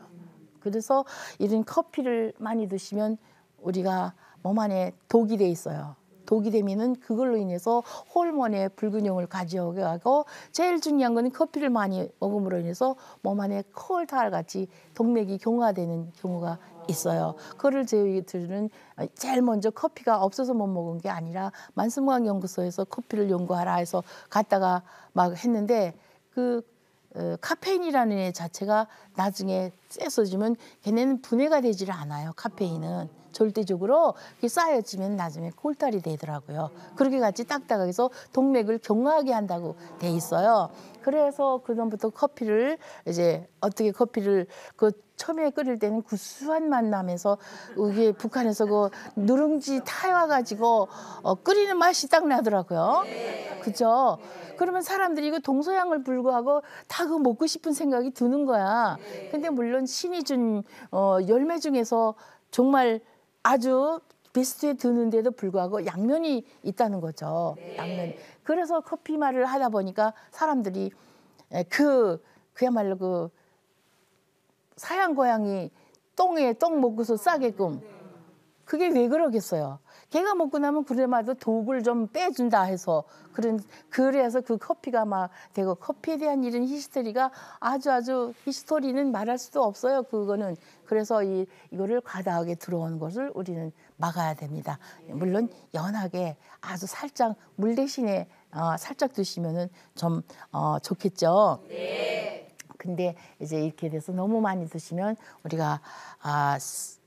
그래서 이런 커피를 많이 드시면 우리가 몸 안에 독이 돼 있어요. 독이 되면은 그걸로 인해서 호르몬의 불균형을 가져가고 제일 중요한 거는 커피를 많이 먹음으로 인해서 몸 안에 콜탈 같이 동맥이 경화되는 경우가 있어요. 그거를 제외들은 제일 먼저 커피가 없어서 못 먹은 게 아니라 만성관 연구소에서 커피를 연구하라 해서 갔다가 막 했는데 그 어, 카페인이라는 애 자체가 나중에 쎄서지면 걔네는 분해가 되질 않아요. 카페인은. 절대적으로 쌓여지면 나중에 골탈이 되더라고요. 그렇게 같이 딱딱해서 동맥을 경화하게 한다고 돼 있어요. 그래서 그전부터 커피를 이제 어떻게 커피를 그 처음에 끓일 때는 구수한 만남에서 이게 북한에서 그 누룽지 타와가지고 어, 끓이는 맛이 딱 나더라고요. 그죠? 그러면 사람들이 이거 동서양을 불구하고 다 그거 먹고 싶은 생각이 드는 거야. 근데 물론 신이 준 어, 열매 중에서 정말 아주 베스트에 드는데도 불구하고 양면이 있다는 거죠. 네. 양면. 그래서 커피 말을 하다 보니까 사람들이 예, 그 그야말로 그 사양 고양이 똥에 똥 먹고서 싸게끔 네. 그게 왜 그러겠어요? 걔가 먹고 나면 그래마도 독을 좀 빼준다 해서 그런 그래서 그 커피가 막 되고 커피에 대한 이런 히스토리가 아주 아주 히스토리는 말할 수도 없어요. 그거는 그래서 이 이거를 과다하게 들어오는 것을 우리는 막아야 됩니다. 물론 연하게 아주 살짝 물 대신에 어, 살짝 드시면은 좀 어, 좋겠죠. 네. 근데 이제 이렇게 돼서 너무 많이 드시면 우리가 아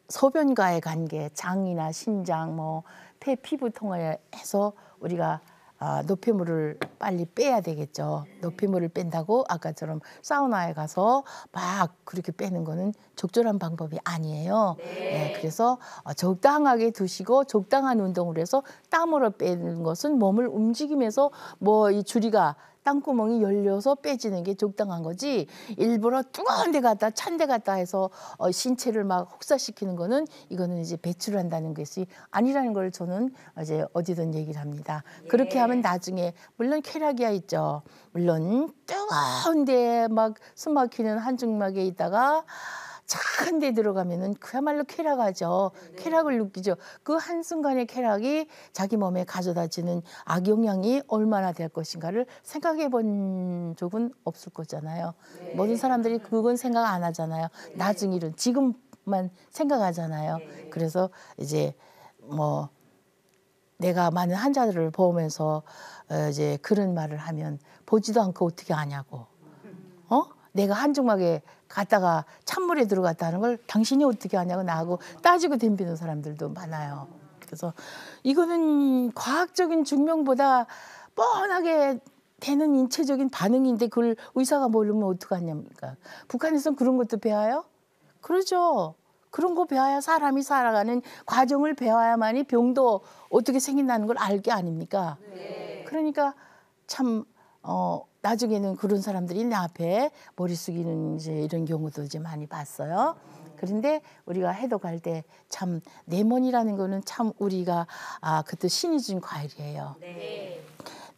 소변과의 관계, 장이나 신장, 뭐폐 피부 통해서 우리가 아, 노폐물을 빨리 빼야 되겠죠. 높이물을 뺀다고 아까처럼 사우나에 가서 막 그렇게 빼는 거는 적절한 방법이 아니에요. 네. 네 그래서 어, 적당하게 두시고 적당한 운동을 해서 땀으로 빼는 것은 몸을 움직이면서 뭐 이 주리가 땅구멍이 열려서 빼지는 게 적당한 거지 일부러 뜨거운 데 갔다 찬데 갔다 해서 어, 신체를 막 혹사시키는 거는 이거는 이제 배출을 한다는 것이 아니라는 걸 저는 이제 어디든 얘기를 합니다. 예. 그렇게 하면 나중에 물론 쾌락이야 있죠. 물론 뜨거운 데막 숨막히는 한증막에 있다가 착한 데 들어가면은 그야말로 쾌락하죠. 네. 쾌락을 느끼죠. 그 한순간의 쾌락이 자기 몸에 가져다주는 악영향이 얼마나 될 것인가를 생각해 본 적은 없을 거잖아요. 네. 모든 사람들이 그건 생각 안 하잖아요. 네. 나중 에는 지금만 생각하잖아요. 네. 그래서 이제 뭐 내가 많은 환자들을 보면서 어, 이제 그런 말을 하면 보지도 않고 어떻게 아냐고. 어? 내가 한중막에 갔다가 찬물에 들어갔다는 걸 당신이 어떻게 하냐고 나하고 따지고 덤비는 사람들도 많아요. 그래서 이거는 과학적인 증명보다 뻔하게 되는 인체적인 반응인데 그걸 의사가 모르면 어떡하냐니까. 북한에선 그런 것도 배워요? 그러죠. 그런 거 배워야 사람이 살아가는 과정을 배워야만이 병도 어떻게 생긴다는 걸 알게 아닙니까? 네. 그러니까 참 어, 나중에는 그런 사람들이 내 앞에 머리 숙이는 이제 이런 경우도 이제 많이 봤어요. 그런데 우리가 해독할때 참네몬이라는 거는 참 우리가 아 그때 신이 준 과일이에요. 네.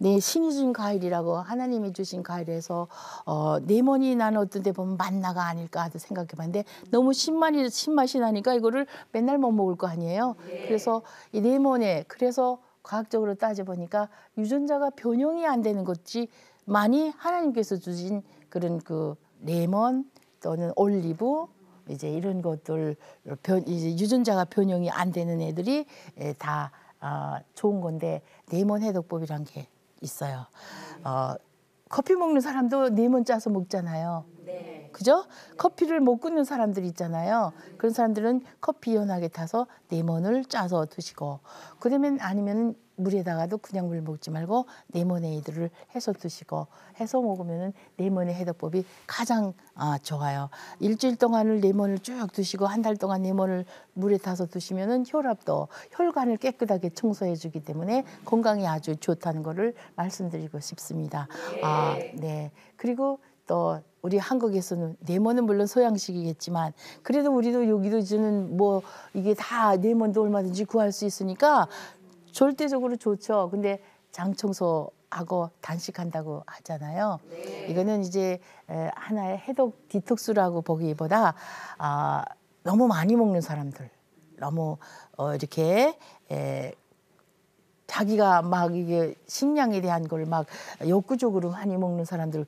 네, 신이 준 과일이라고 하나님이 주신 과일에서 어, 네모니 나는 어떤 데 보면 만나가 아닐까 도 생각해봤는데 너무 신맛이 신맛이 나니까 이거를 맨날 못 먹을 거 아니에요. 네. 그래서 이네모에 그래서 과학적으로 따져보니까 유전자가 변형이 안 되는 것이 많이 하나님께서 주신 그런 그 레몬 또는 올리브 이제 이런 것들 변, 이제 유전자가 변형이 안 되는 애들이 예, 다 어, 좋은 건데 레몬 해독법이란 게 있어요. 어, 커피 먹는 사람도 레몬 짜서 먹잖아요. 네. 그죠? 커피를 못 끊는 사람들 있잖아요. 그런 사람들은 커피 연하게 타서 레몬을 짜서 드시고 그러면 아니면 물에다가도 그냥 물 먹지 말고 레모네이드를 해서 드시고 해서 먹으면은 레몬의 해독법이 가장 아, 좋아요. 일주일 동안을 레몬을 쭉 드시고 한 달 동안 레몬을 물에 타서 드시면은 혈압도 혈관을 깨끗하게 청소해 주기 때문에 건강에 아주 좋다는 거를 말씀드리고 싶습니다. 아, 네. 네. 그리고 또 우리 한국에서는 네모는 물론 소양식이겠지만 그래도 우리도 여기도 주는 뭐 이게 다 네모도 얼마든지 구할 수 있으니까 절대적으로 좋죠. 근데 장청소 하고 단식한다고 하잖아요. 네. 이거는 이제 하나의 해독 디톡스라고 보기보다 아, 너무 많이 먹는 사람들, 너무 어, 이렇게 에, 자기가 막 이게 식량에 대한 걸 막 욕구적으로 많이 먹는 사람들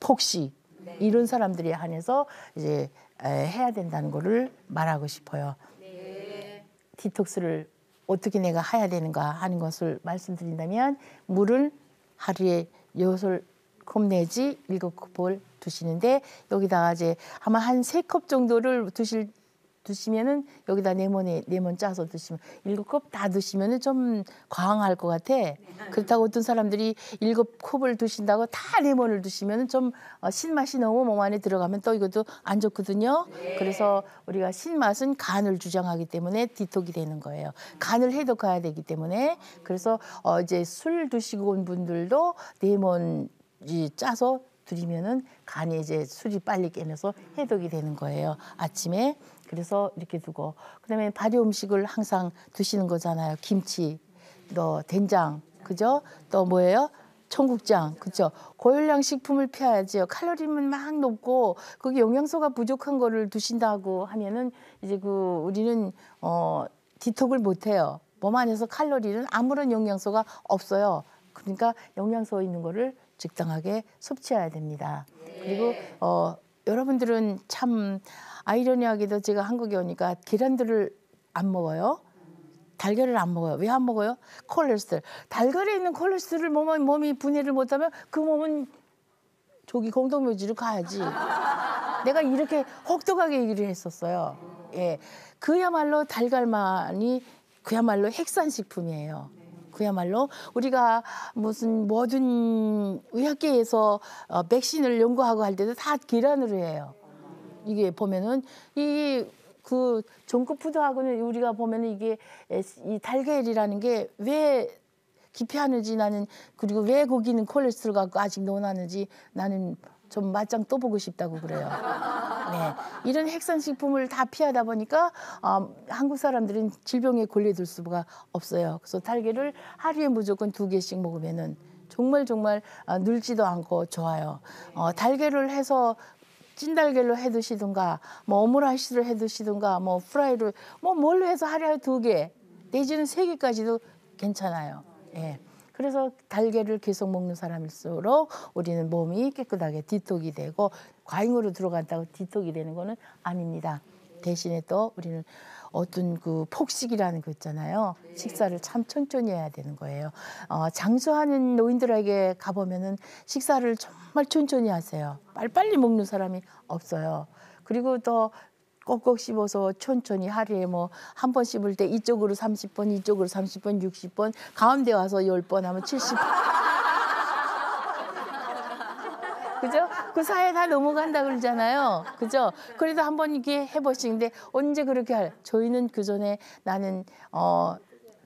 폭식 네. 이런 사람들이 한해서 이제 해야 된다는 거를 말하고 싶어요. 네. 디톡스를 어떻게 내가 해야 되는가 하는 것을 말씀드린다면 물을 하루에 여섯 컵 내지 일곱 컵을 두시는데 여기다가 이제 아마 한 세 컵 정도를 두실 드시면은 여기다 레몬에 레몬 짜서 드시면 일곱 컵 다 드시면은 좀 과항할 것 같아. 그렇다고 어떤 사람들이 일곱 컵을 드신다고 다 레몬을 드시면은 좀 어, 신맛이 너무 몸 안에 들어가면 또 이것도 안 좋거든요. 네. 그래서 우리가 신맛은 간을 주장하기 때문에 디톡이 되는 거예요. 간을 해독해야 되기 때문에 그래서 어 이제 술 드시고 온 분들도 레몬 짜서 드리면은 간에 이제 술이 빨리 깨면서 해독이 되는 거예요. 아침에 그래서 이렇게 두고 그다음에 발효 음식을 항상 드시는 거잖아요. 김치, 또 된장, 그죠? 또 뭐예요? 청국장, 그죠? 고열량 식품을 피해야지요. 칼로리는 막 높고 거기 영양소가 부족한 거를 드신다고 하면은 이제 그 우리는 어 디톡을 못 해요. 몸 안에서 칼로리는 아무런 영양소가 없어요. 그러니까 영양소 있는 거를 적당하게 섭취해야 됩니다. 그리고 어 여러분들은 참 아이러니하게도 제가 한국에 오니까 계란들을 안 먹어요. 달걀을 안 먹어요. 왜 안 먹어요? 콜레스테롤. 달걀에 있는 콜레스테롤을 몸, 몸이 분해를 못하면 그 몸은 저기 공동묘지로 가야지. 내가 이렇게 혹독하게 얘기를 했었어요. 예. 그야말로 달걀만이 그야말로 핵산식품이에요. 그야말로 우리가 무슨 모든 의학계에서 어, 백신을 연구하고 할 때도 다 계란으로 해요. 이게 보면은 이그 종크푸드하고는 우리가 보면은 이게 이 달걀이라는 게 왜 기피하는지 나는 그리고 왜 고기는 콜레스테롤 갖고 아직 논하는지 나는 좀 맞짱 또 보고 싶다고 그래요. 네. 이런 핵산 식품을 다 피하다 보니까 어, 한국 사람들은 질병에 걸려들 수가 없어요. 그래서 달걀을 하루에 무조건 두 개씩 먹으면은 정말 정말 어, 늘지도 않고 좋아요. 어, 달걀을 해서 찐달걀로 해 드시든가 뭐 오므라이스를 해 드시든가 뭐 프라이로 뭐 뭘로 해서 하려에두 개, 내지는 세 개까지도 괜찮아요. 예. 그래서 달걀을 계속 먹는 사람일수록 우리는 몸이 깨끗하게 디톡이 되고 과잉으로 들어간다고 디톡이 되는 거는 아닙니다. 대신에 또 우리는 어떤 그 폭식이라는 거 있잖아요. 네. 식사를 참 천천히 해야 되는 거예요. 어, 장수하는 노인들에게 가보면은 식사를 정말 천천히 하세요. 빨리빨리 먹는 사람이 없어요. 그리고 또 꼭꼭 씹어서 천천히 하루에 뭐 한 번 씹을 때 이쪽으로 30번, 이쪽으로 30번, 60번, 가운데 와서 10번 하면 70번. 그죠? 그사회에다 넘어간다 그러잖아요. 그죠? 그래도 한 번 이렇게 해보시는데 언제 그렇게 할? 저희는 그 전에 나는 어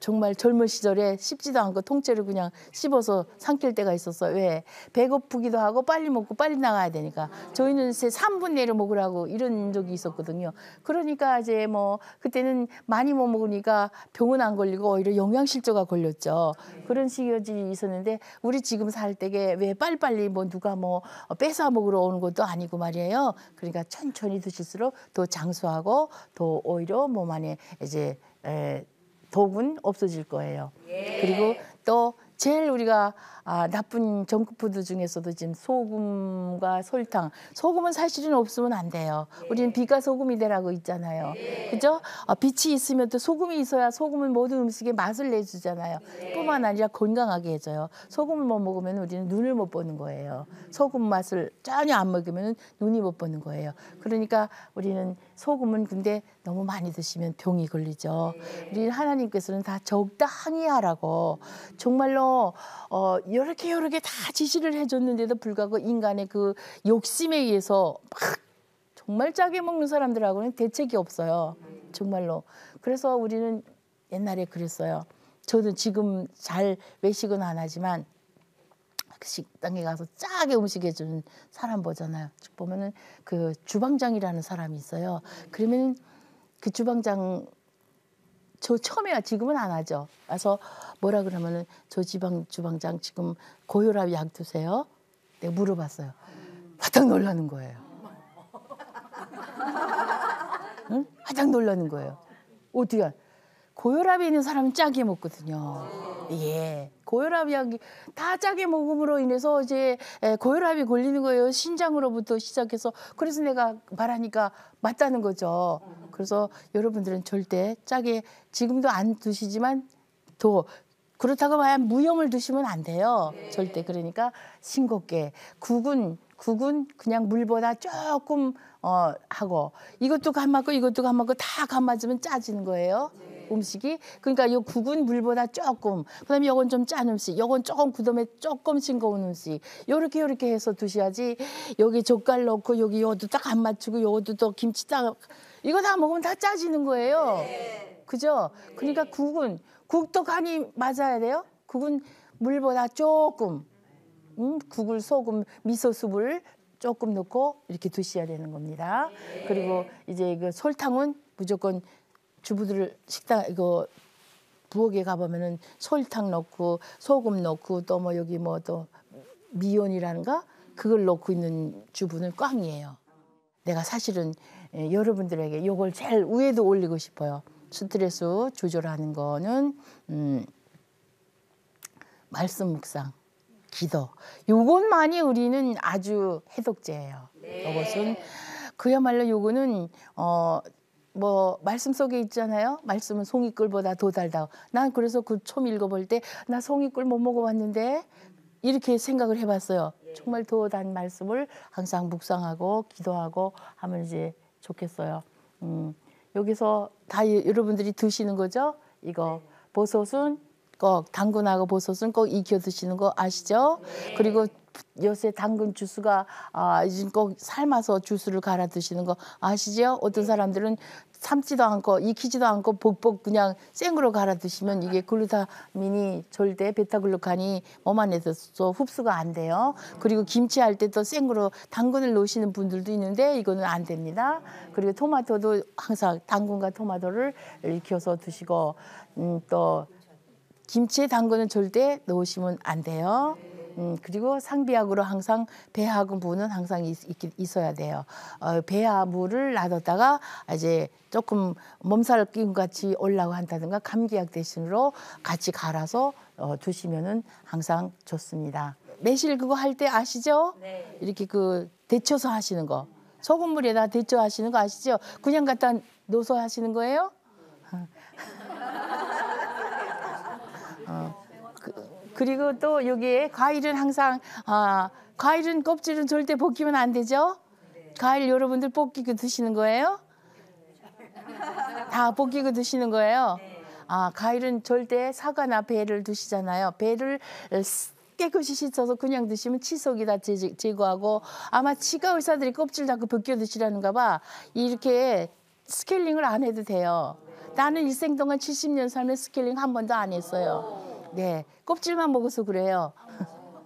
정말 젊은 시절에 씹지도 않고 통째로 그냥 씹어서 삼킬 때가 있었어 왜? 배고프기도 하고 빨리 먹고 빨리 나가야 되니까. 저희는 새제 3분 내로 먹으라고 이런 적이 있었거든요. 그러니까 이제 뭐 그때는 많이 못 먹으니까 병은 안 걸리고 오히려 영양실조가 걸렸죠. 그런 시기가 있었는데 우리 지금 살 때에 왜 빨리빨리 뭐 누가 뭐 뺏어 먹으러 오는 것도 아니고 말이에요. 그러니까 천천히 드실수록 더 장수하고 더 오히려 몸 안에 이제 에, 독은 없어질 거예요. 예. 그리고 또 제일 우리가 아, 나쁜 정크푸드 중에서도 지금 소금과 설탕. 소금은 사실은 없으면 안 돼요. 네. 우리는 비가 소금이 되라고 있잖아요. 네. 그죠? 아, 빛이 있으면 또 소금이 있어야 소금은 모든 음식에 맛을 내주잖아요. 네. 뿐만 아니라 건강하게 해줘요. 소금을 못 먹으면 우리는 눈을 못 보는 거예요. 소금 맛을 전혀 안 먹으면 눈이 못 보는 거예요. 그러니까 우리는 소금은 근데 너무 많이 드시면 병이 걸리죠. 우리 하나님께서는 다 적당히 하라고 정말로 어, 여렇게 여러 개다 지시를 해줬는데도 불구하고 인간의 그 욕심에 의해서 막 정말 짜게 먹는 사람들하고는 대책이 없어요. 정말로. 그래서 우리는 옛날에 그랬어요. 저는 지금 잘 외식은 안 하지만 식당에 가서 짜게 음식 해주는 사람 보잖아요. 보면은 그 주방장이라는 사람이 있어요. 그러면 그 주방장 저 처음에야 지금은 안 하죠. 와서 뭐라 그러면은 저 지방 주방장 지금 고혈압 약 드세요? 내가 물어봤어요. 화장 놀라는 거예요. 응? 화장 놀라는 거예요. 어떻게 고혈압이 있는 사람은 짜게 먹거든요. 예. 고혈압 약이 다 짜게 먹음으로 인해서 이제 예, 고혈압이 걸리는 거예요. 신장으로부터 시작해서 그래서 내가 말하니까 맞다는 거죠. 그래서 여러분들은 절대 짜게 지금도 안 드시지만 더 그렇다고 말하면 무염을 드시면 안 돼요. 네. 절대 그러니까 싱겁게 국은 국은 그냥 물보다 조금 어 하고 이것도 감았고 이것도 감았고 다 감아주면 짜지는 거예요. 네. 음식이 그러니까 요 국은 물보다 조금 그다음에 요건 좀 짠 음식 요건 조금 그다음에 조금 싱거운 음식 요렇게 요렇게 해서 드셔야지 여기 젓갈 넣고 여기 요것도 딱 안 맞추고 요것도 또 김치 딱 이거 다 먹으면 다 짜지는 거예요. 네. 그죠? 그러니까 네. 국은 국도 간이 맞아야 돼요. 국은 물보다 조금 음, 국을 소금 미소수을 조금 넣고 이렇게 드셔야 되는 겁니다. 네. 그리고 이제 그 설탕은 무조건 주부들 식당 이거 부엌에 가보면은 설탕 넣고 소금 넣고 또 뭐 여기 뭐 또 미온이라는가 그걸 넣고 있는 주부는 꽝이에요. 내가 사실은 예, 여러분들에게 이걸 제일 위에도 올리고 싶어요. 스트레스 조절하는 거는 음, 말씀 묵상, 기도. 요것만이 우리는 아주 해독제예요. 네. 이것은 그야말로 요거는 어. 뭐 말씀 속에 있잖아요. 말씀은 송이꿀보다 더 달다. 난 그래서 그좀 읽어볼 때 나 송이꿀 못 먹어봤는데 이렇게 생각을 해봤어요. 예. 정말 더 단 말씀을 항상 묵상하고 기도하고 하면 이제 좋겠어요. 음, 여기서 다 여러분들이 드시는 거죠? 이거 네. 버섯은 꼭 당근하고 버섯은 꼭 익혀 드시는 거 아시죠? 네. 그리고 요새 당근 주스가 아, 이젠 꼭 삶아서 주스를 갈아 드시는 거 아시죠? 어떤 네. 사람들은 삶지도 않고 익히지도 않고 복복 그냥 생으로 갈아 드시면 이게 글루타민이 절대 베타글루칸이 몸 안에서 흡수가 안 돼요. 그리고 김치 할 때 또 생으로 당근을 넣으시는 분들도 있는데 이거는 안 됩니다. 그리고 토마토도 항상 당근과 토마토를 익혀서 드시고 음, 또 김치에 당근은 절대 넣으시면 안 돼요. 음, 그리고 상비약으로 항상 배하고무는 항상 있, 있, 어야 돼요. 어, 배하 무를 놔뒀다가 이제 조금 몸살 기운 같이 올라고 한다든가 감기약 대신으로 같이 갈아서 어, 주시면은 항상 좋습니다. 매실 그거 할 때 아시죠? 네. 이렇게 그 데쳐서 하시는 거. 소금물에다 데쳐 하시는 거 아시죠? 그냥 갖다 놓어서 하시는 거예요? 네. 어. 그리고 또 여기에 과일은 항상 아, 과일은 껍질은 절대 벗기면 안 되죠? 과일 여러분들 벗기고 드시는 거예요? 다 벗기고 드시는 거예요? 아, 과일은 절대 사과나 배를 드시잖아요. 배를 깨끗이 씻어서 그냥 드시면 치석이 다 제거하고 아마 치과 의사들이 껍질 다 벗겨 드시라는가 봐. 이렇게 스케일링을 안 해도 돼요. 나는 일생 동안 70년 살면 스케일링 한 번도 안 했어요. 네, 껍질만 먹어서 그래요.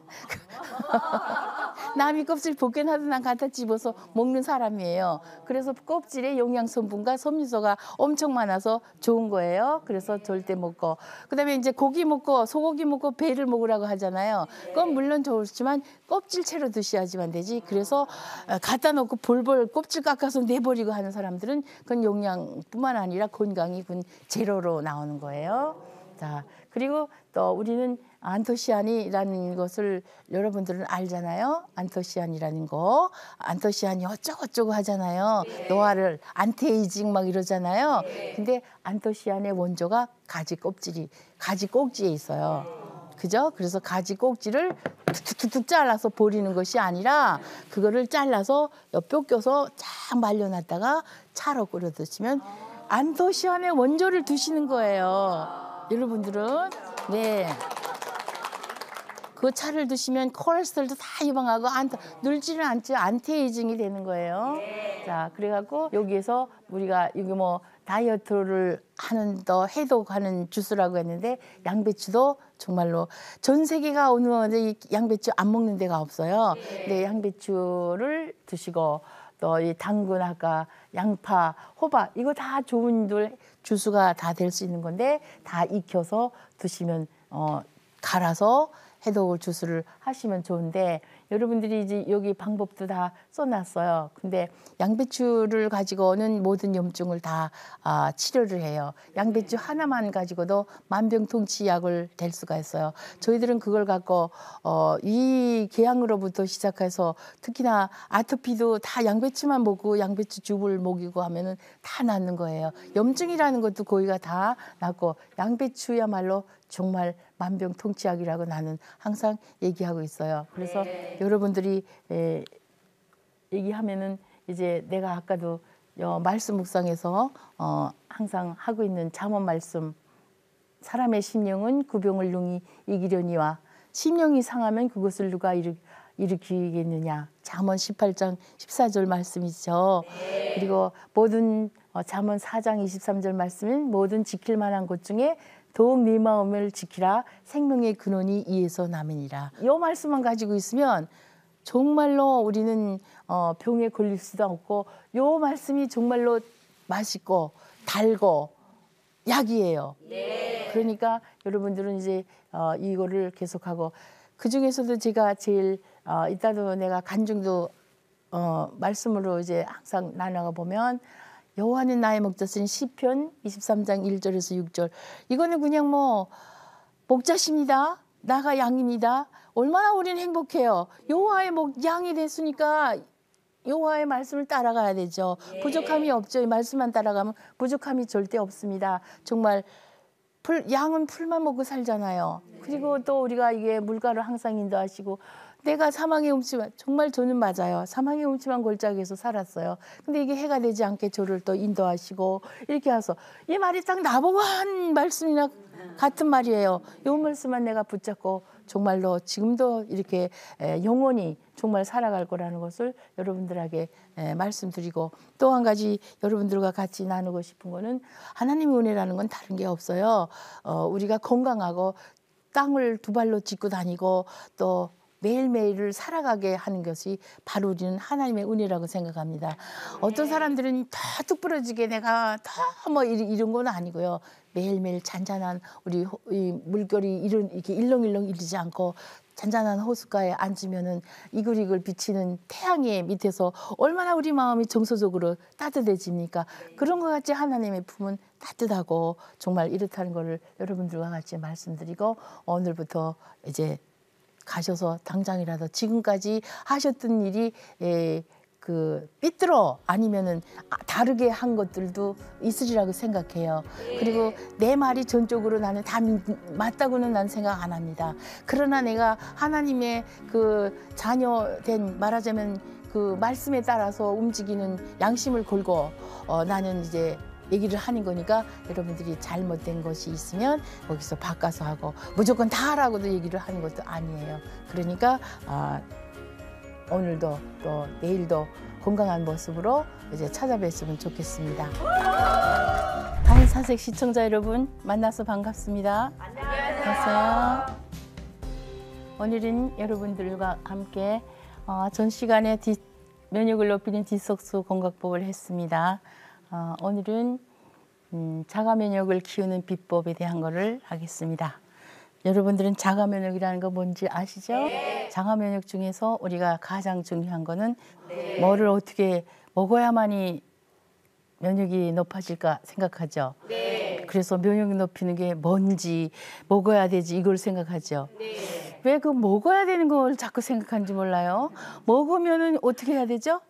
남이 껍질 벗겨놔도 난 갖다 집어서 먹는 사람이에요. 그래서 껍질에 영양 성분과 섬유소가 엄청 많아서 좋은 거예요. 그래서 절대 먹고 그다음에 이제 고기 먹고 소고기 먹고 배를 먹으라고 하잖아요. 그건 물론 좋지만 껍질채로 드셔야지만 되지. 그래서 어, 갖다 놓고 볼볼 껍질 깎아서 내버리고 하는 사람들은 그건 영양뿐만 아니라 건강이 군 제로로 나오는 거예요. 자, 그리고 또 우리는 안토시아닌이라는 것을 여러분들은 알잖아요. 안토시아닌이라는 거. 안토시아닌 어쩌고저쩌고 하잖아요. 네. 노화를 안테이징막 이러잖아요. 네. 근데 안토시아닌의 원조가 가지 껍질이 가지 꼭지에 있어요. 그죠? 그래서 가지 꼭지를 툭툭툭 툭 잘라서 버리는 것이 아니라 그거를 잘라서 뼈 껴서 쫙 말려놨다가 차로 끓여 드시면 안토시아닌의 원조를 드시는 거예요. 여러분들은 네. 그 차를 드시면 콜레스테롤도 다 예방하고 안, 늙지는 않지 안티에이징이 되는 거예요. 네. 자, 그래갖고 여기에서 우리가 이게 뭐 다이어트를 하는 더 해독하는 주스라고 했는데 양배추도 정말로 전 세계가 오늘 양배추 안 먹는 데가 없어요. 네. 근 양배추를 드시고 또 이 당근 아까 양파, 호박 이거 다 좋은 들 주수가 다 될 수 있는 건데 다 익혀서 드시면 어 갈아서 해독 을주술을 하시면 좋은데 여러분들이 이제 여기 방법도 다 써놨어요. 근데 양배추를 가지고는 모든 염증을 다 아, 치료를 해요. 양배추 하나만 가지고도 만병통치약을 될 수가 있어요. 저희들은 그걸 갖고 어, 이개양으로부터 시작해서 특히나 아토피도 다 양배추만 먹고 양배추 즙을 먹이고 하면은 다 낫는 거예요. 염증이라는 것도 거의가다 낫고 양배추야말로 정말 만병통치약이라고 나는 항상 얘기하고 있어요. 그래서 네. 여러분들이 에, 예, 얘기하면은 이제 내가 아까도 여, 어, 말씀 묵상에서 어, 항상 하고 있는 잠언 말씀 사람의 심령은 그 병을 능히 이기려니와 심령이 상하면 그것을 누가 일으, 일으키겠느냐 잠언 18장 14절 말씀이죠. 네. 그리고 모든 어, 잠언 4장 23절 말씀은 모든 지킬 만한 것 중에 더욱 네 마음을 지키라 생명의 근원이 이에서 남이니라. 이 말씀만 가지고 있으면 정말로 우리는 어, 병에 걸릴 수도 없고 요 말씀이 정말로 맛있고 달고 약이에요. 네. 그러니까 여러분들은 이제 어, 이거를 계속하고 그 중에서도 제가 제일 어, 이따도 내가 간증도 어, 말씀으로 이제 항상 나눠가 보면 여호와는 나의 목자신 시편 23장 1절에서 6절. 이거는 그냥 뭐 목자십니다. 나가 양입니다. 얼마나 우리는 행복해요. 여호와의 목 양이 됐으니까 여호와의 말씀을 따라가야 되죠. 예. 부족함이 없죠. 이 말씀만 따라가면 부족함이 절대 없습니다. 정말 풀, 양은 풀만 먹고 살잖아요. 네. 그리고 또 우리가 이게 물가를 항상 인도하시고 내가 사망의 음침한 정말 저는 맞아요. 사망의 음침한 골짜기에서 살았어요. 근데 이게 해가 되지 않게 저를 또 인도하시고 이렇게 와서 이 말이 딱 나보고 한 말씀이나 같은 말이에요. 요 말씀만 내가 붙잡고 정말로 지금도 이렇게 영원히 정말 살아갈 거라는 것을 여러분들에게 말씀드리고 또 한 가지 여러분들과 같이 나누고 싶은 거는 하나님의 은혜라는 건 다른 게 없어요. 어, 우리가 건강하고 땅을 두 발로 짚고 다니고 또 매일매일을 살아가게 하는 것이 바로 우리는 하나님의 은혜라고 생각합니다. 어떤 네. 사람들은 더 뚝부러지게 내가 더뭐 이런 건 아니고요. 매일매일 잔잔한 우리 물결이 이런 이렇게 일렁일렁 이르지 않고 잔잔한 호숫가에 앉으면은 이글이글 비치는 태양의 밑에서 얼마나 우리 마음이 정서적으로 따뜻해집니까? 네. 그런 것 같이 하나님의 품은 따뜻하고 정말 이렇다는 것을 여러분들과 같이 말씀드리고 오늘부터 이제 가셔서 당장이라도 지금까지 하셨던 일이 에, 예, 그 삐뚤어 아니면은 아, 다르게 한 것들도 있으리라고 생각해요. 예. 그리고 내 말이 전적으로 나는 다 맞다고는 난 생각 안 합니다. 그러나 내가 하나님의 그 자녀된 말하자면 그 말씀에 따라서 움직이는 양심을 걸고 어, 나는 이제 얘기를 하는 거니까 여러분들이 잘못된 것이 있으면 거기서 바꿔서 하고 무조건 다 하라고도 얘기를 하는 것도 아니에요. 그러니까 아, 오늘도 또 내일도 건강한 모습으로 이제 찾아뵀으면 좋겠습니다. 한사색 시청자 여러분 만나서 반갑습니다. 안녕하세요. 오늘은 여러분들과 함께 어, 전 시간에 뒷, 면역을 높이는 뒷석수 공각법을 했습니다. 어, 오늘은 음, 자가 면역을 키우는 비법에 대한 거를 하겠습니다. 여러분들은 자가 면역이라는 거 뭔지 아시죠? 네. 자가 면역 중에서 우리가 가장 중요한 거는 네. 뭐를 어떻게 먹어야만이 면역이 높아질까 생각하죠. 네. 그래서 면역 이 높이는 게 뭔지 먹어야 되지 이걸 생각하죠. 왜 그 먹어야 되는 걸 자꾸 생각하는지 몰라요. 먹으면은 어떻게 해야 되죠?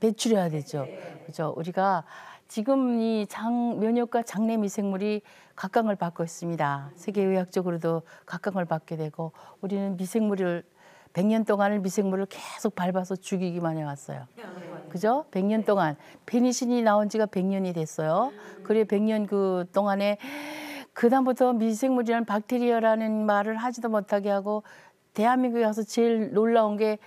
배출해야 되죠. 그죠? 우리가 지금 이 장, 면역과 장내 미생물이 각광을 받고 있습니다. 세계의학적으로도 각광을 받게 되고 우리는 미생물을 100년 동안을 미생물을 계속 밟아서 죽이기만 해왔어요. 그죠? 100년 동안 페니신이 나온 지가 100년이 됐어요. 그래 100년 그 동안에 그다음부터 미생물이란 박테리아라는 말을 하지도 못하게 하고 대한민국에 와서 제일 놀라운 게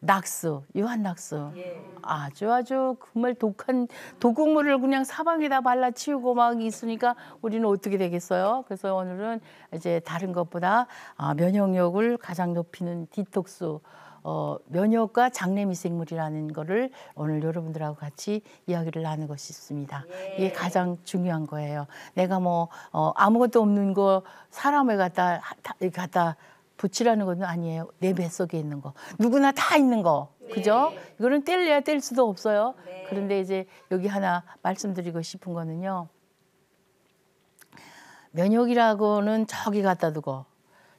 낙수유한낙수 예. 아주 아주 정말 독한 독극물을 그냥 사방에다 발라치우고 막 있으니까 우리는 어떻게 되겠어요? 그래서 오늘은 이제 다른 것보다 아, 면역력을 가장 높이는 디톡스 어, 면역과 장내 미생물이라는 거를 오늘 여러분들하고 같이 이야기를 나누는 것이 있습니다. 예. 이게 가장 중요한 거예요. 내가 뭐 어, 아무것도 없는 거 사람을 갖다 갖다 도치라는 것은 아니에요. 내 뱃속에 있는 거. 누구나 다 있는 거. 네. 그죠? 이거는 뗄래야 뗄 수도 없어요. 네. 그런데 이제 여기 하나 말씀드리고 싶은 거는요. 면역이라고는 저기 갖다 두고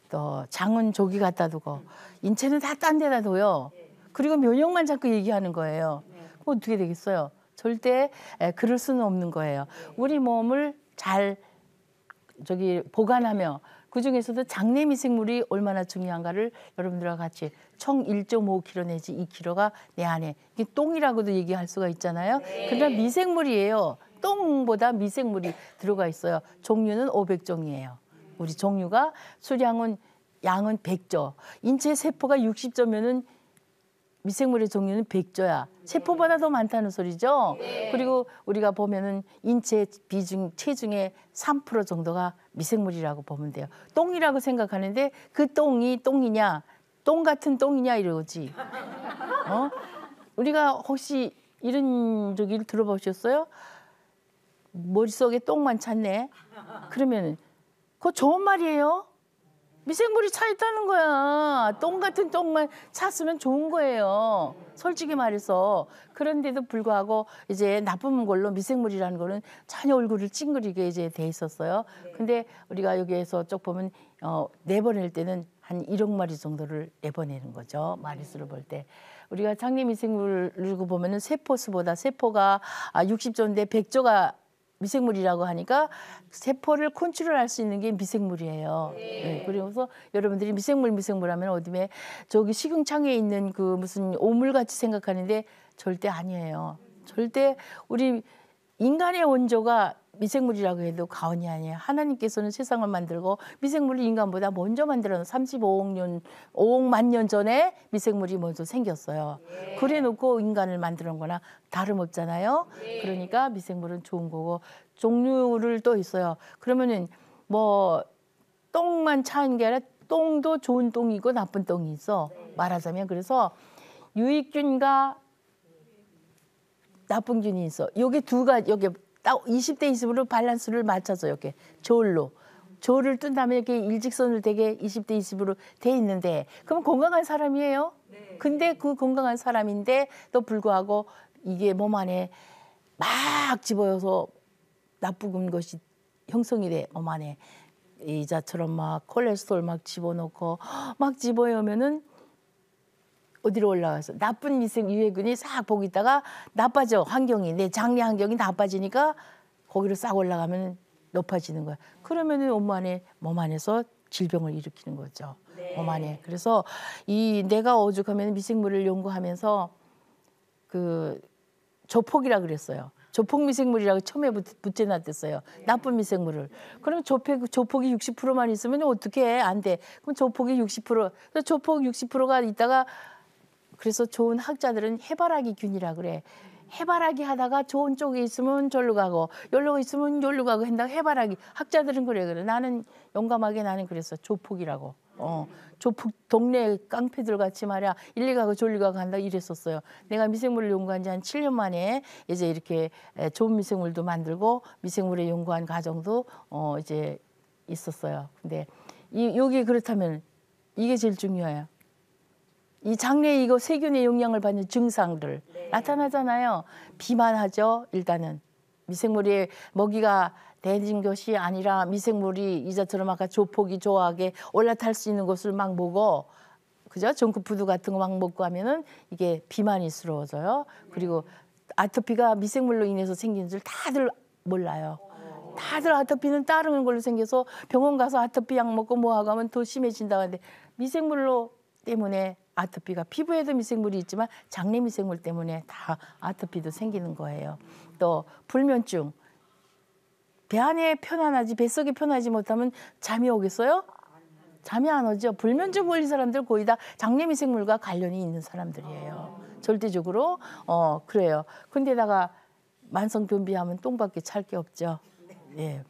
또 장은 저기 갖다 두고 인체는 다 딴 데다 둬요. 네. 그리고 면역만 자꾸 얘기하는 거예요. 네. 그럼 어떻게 되겠어요? 절대 그럴 수는 없는 거예요. 우리 몸을 잘 저기 보관하며 그중에서도 장내 미생물이 얼마나 중요한가를 여러분들과 같이 총 1.5kg 내지 2kg가 내 안에 이게 똥이라고도 얘기할 수가 있잖아요. 네. 그러나 그러니까 미생물이에요. 똥보다 미생물이 들어가 있어요. 종류는 500종이에요. 우리 종류가 수량은 양은 100조. 인체 세포가 60조면은 미생물의 종류는 백조야 세포보다 더 많다는 소리죠. 그리고 우리가 보면은 인체 비중 체중의 3% 정도가 미생물이라고 보면 돼요. 똥이라고 생각하는데 그 똥이 똥이냐, 똥 같은 똥이냐 이러지. 어? 우리가 혹시 이런 저기를 들어보셨어요? 머릿속에 똥만 찼네. 그러면은 그거 좋은 말이에요. 미생물이 차 있다는 거야. 똥 같은 똥만 찼으면 좋은 거예요. 솔직히 말해서. 그런데도 불구하고 이제 나쁜 걸로 미생물이라는 거는 전혀 얼굴을 찡그리게 이제 돼 있었어요. 네. 근데 우리가 여기에서 쭉 보면 어, 내보낼 때는 한 1억 마리 정도를 내보내는 거죠. 마리수를 볼 때. 우리가 장례 미생물을 보면은 세포수보다 세포가 60조인데 아, 100조가 미생물이라고 하니까 세포를 컨트롤할 수 있는 게 미생물이에요. 네. 네. 그리고서 여러분들이 미생물 미생물 하면 어디에 저기 식용창에 있는 그 무슨 오물 같이 생각하는데 절대 아니에요. 절대 우리 인간의 원조가 미생물이라고 해도 가언이 아니에요. 하나님께서는 세상을 만들고 미생물이 인간보다 먼저 만들어 35억 년, 5억만 년 전에 미생물이 먼저 생겼어요. 예. 그래 놓고 인간을 만드는 거나 다름없잖아요. 예. 그러니까 미생물은 좋은 거고 종류를 또 있어요. 그러면은 뭐 똥만 차는 게 아니라 똥도 좋은 똥이 고 나쁜 똥이 있어. 네. 말하자면 그래서 유익균과 나쁜 균이 있어. 여기 두 가지 여기 딱 20대 20으로 밸런스를 맞춰서 이렇게 저울로 조울을뜬 다음에 이렇게 일직선을 되게 20대 20으로 돼 있는데 그럼 건강한 사람이에요. 네. 근데 그 건강한 사람인데 또 불구하고 이게 몸 안에 막 집어여서 나쁜 것이 형성이 돼. 몸 안에 이자처럼 막 콜레스테롤 막 집어넣고 막 집어여면은 어디로 올라가서 나쁜 미생 유해균이 싹 보고 있다가 나빠져 환경이 내 장내 환경이 나빠지니까 거기로 싹 올라가면 높아지는 거야. 그러면은 몸 안에 몸 안에서 질병을 일으키는 거죠. 네. 몸 안에. 그래서 이 내가 오죽하면 미생물을 연구하면서 그 조폭이라 그랬어요. 조폭 미생물이라고 처음에 붙여놨댔어요. 네. 나쁜 미생물을. 그럼 조폭, 조폭이 60%만 있으면 어떻게 해? 안 돼. 그럼 조폭이 60%. 그래서 조폭 60%가 있다가 그래서 좋은 학자들은 해바라기 균이라 그래. 해바라기 하다가 좋은 쪽에 있으면 절로 가고 열로 있으면 열로 가고 한다 해바라기 학자들은 그래 그래 나는 용감하게 나는 그래서 조폭이라고 어 조폭 동네 깡패들 같이 말이야 일리 가고 졸리 가고 한다 이랬었어요 내가 미생물을 연구한 지 한 7년 만에 이제 이렇게 좋은 미생물도 만들고 미생물에 연구한 과정도 어 이제 있었어요 근데 이 여기 그렇다면 이게 제일 중요해요 이 장내 이거 세균의 영향을 받는 증상들 네. 나타나잖아요. 비만하죠. 일단은 미생물이 먹이가 대진 것이 아니라 미생물이 이자처럼 아까 조폭이 좋아하게 올라탈 수 있는 것을 막 먹어 그죠? 정크푸드 같은 거 막 먹고 하면은 이게 비만이스러워져요. 그리고 아토피가 미생물로 인해서 생긴줄 다들 몰라요. 다들 아토피는 따르는 걸로 생겨서 병원 가서 아토피 약 먹고 뭐 하고 하면 더 심해진다고 하는데 미생물로 때문에 아토피가 피부에도 미생물이 있지만 장내 미생물 때문에 다 아토피도 생기는 거예요. 또 불면증. 배 안에 편안하지 뱃속에 편하지 못하면 잠이 오겠어요? 잠이 안 오죠. 불면증 걸린 사람들 거의 다 장내 미생물과 관련이 있는 사람들이에요. 절대적으로 어 그래요. 근데다가 만성 변비하면 똥밖에 찰 게 없죠. 예.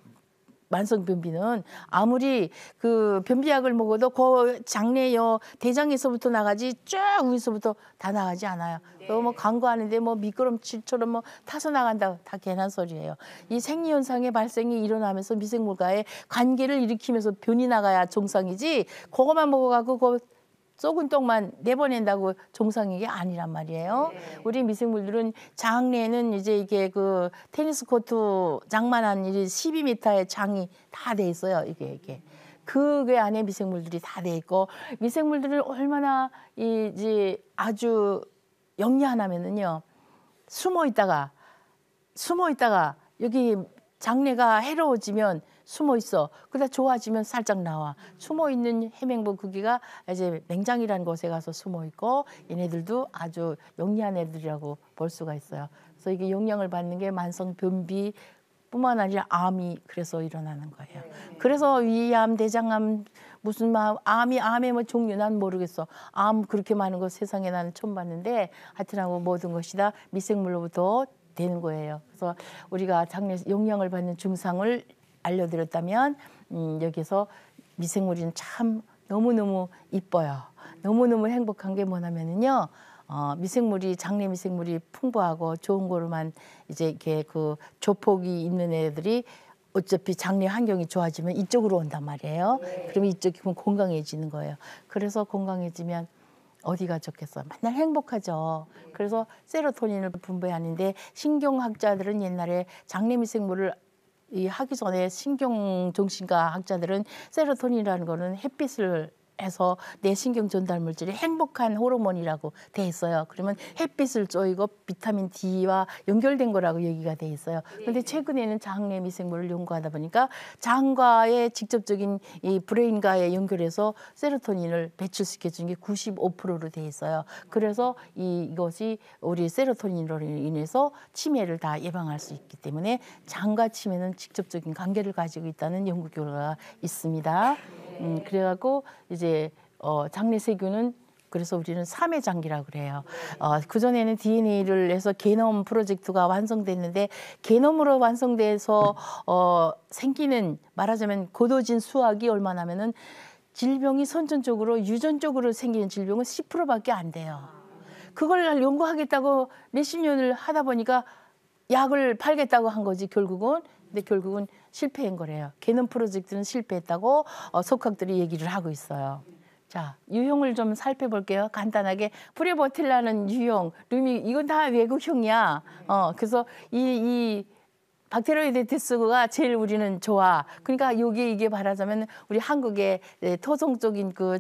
만성 변비는 아무리 그 변비약을 먹어도 그 장내요 대장에서부터 나가지 쫙 위에서부터 다 나가지 않아요. 네. 또뭐 광고하는데 뭐 미끄럼칠처럼 뭐 타서 나간다 다 괜한 소리예요. 이 생리 현상의 발생이 일어나면서 미생물과의 관계를 일으키면서 변이 나가야 정상이지 그거만 먹어가고 그 썩은 떡만 내보낸다고 정상인 게 아니란 말이에요. 네. 우리 미생물들은 장내에는 이제 이게 그 테니스 코트 장만한 이 12m의 장이 다 돼 있어요. 이게 이게. 그게 안에 미생물들이 다 돼 있고 미생물들을 얼마나 이제 아주 영리하냐면은요. 숨어 있다가 숨어 있다가 여기 장내가 해로워지면 숨어 있어. 그러다 좋아지면 살짝 나와. 숨어 있는 해맹부 그기가 이제 맹장이라는 곳에 가서 숨어 있고 얘네들도 아주 영리한 애들이라고 볼 수가 있어요. 그래서 이게 영향을 받는 게 만성 변비 뿐만 아니라 암이 그래서 일어나는 거예요. 그래서 위암, 대장암, 무슨 암, 암이 암의 뭐 종류 난 모르겠어. 암 그렇게 많은 거 세상에 나는 처음 봤는데 하여튼 하고 모든 것이 다 미생물로부터 되는 거예요. 그래서 우리가 장례 영향을 받는 증상을 알려드렸다면 음, 여기서 미생물이는 참 너무너무 이뻐요. 너무너무 행복한 게 뭐냐면은요. 어, 미생물이 장례 미생물이 풍부하고 좋은 거로만 이제 이렇게 그 조폭이 있는 애들이 어차피 장례 환경이 좋아지면 이쪽으로 온단 말이에요. 네. 그러면 이쪽이 건강해지는 거예요. 그래서 건강해지면 어디가 좋겠어? 맨날 행복하죠. 그래서 세로토닌을 분비하는데 신경학자들은 옛날에 장례 미생물을 이 하기 전에 신경 정신과 학자들은 세로토닌이라는 거는 햇빛을 해서 내신경 전달 물질이 행복한 호르몬이라고 돼 있어요. 그러면 햇빛을 쪼이고 비타민 D와 연결된 거라고 얘기가 돼 있어요. 네. 그런데 최근에는 장내 미생물을 연구하다 보니까 장과의 직접적인 이 브레인과의 연결해서 세로토닌을 배출시켜 주는 게 95%로 돼 있어요. 그래서 이, 이것이 우리 세로토닌으로 인해서 치매를 다 예방할 수 있기 때문에 장과 치매는 직접적인 관계를 가지고 있다는 연구 결과가 있습니다. 음, 그래갖고 이제 이제 어, 장내 세균은 그래서 우리는 삼회장기라고 그래요. 어, 그전에는 DNA를 해서 개놈 프로젝트가 완성됐는데 개놈으로 완성돼서 어, 생기는 말하자면 고도진 수학이 얼마냐면은 질병이 선천적으로 유전적으로 생기는 질병은 10%밖에 안 돼요. 그걸 연구하겠다고 몇십 년을 하다 보니까 약을 팔겠다고 한 거지 결국은 근데 결국은 실패인 거래요. 개념 프로젝트는 실패했다고 어, 속학들이 얘기를 하고 있어요. 자, 유형을 좀 살펴볼게요. 간단하게 프리버틸라는 유형, 루미 이건 다 외국형이야. 어, 그래서 이 이 박테로이데티스가 제일 우리는 좋아. 그러니까 여기 이게 바라자면 우리 한국의 예, 토성적인 그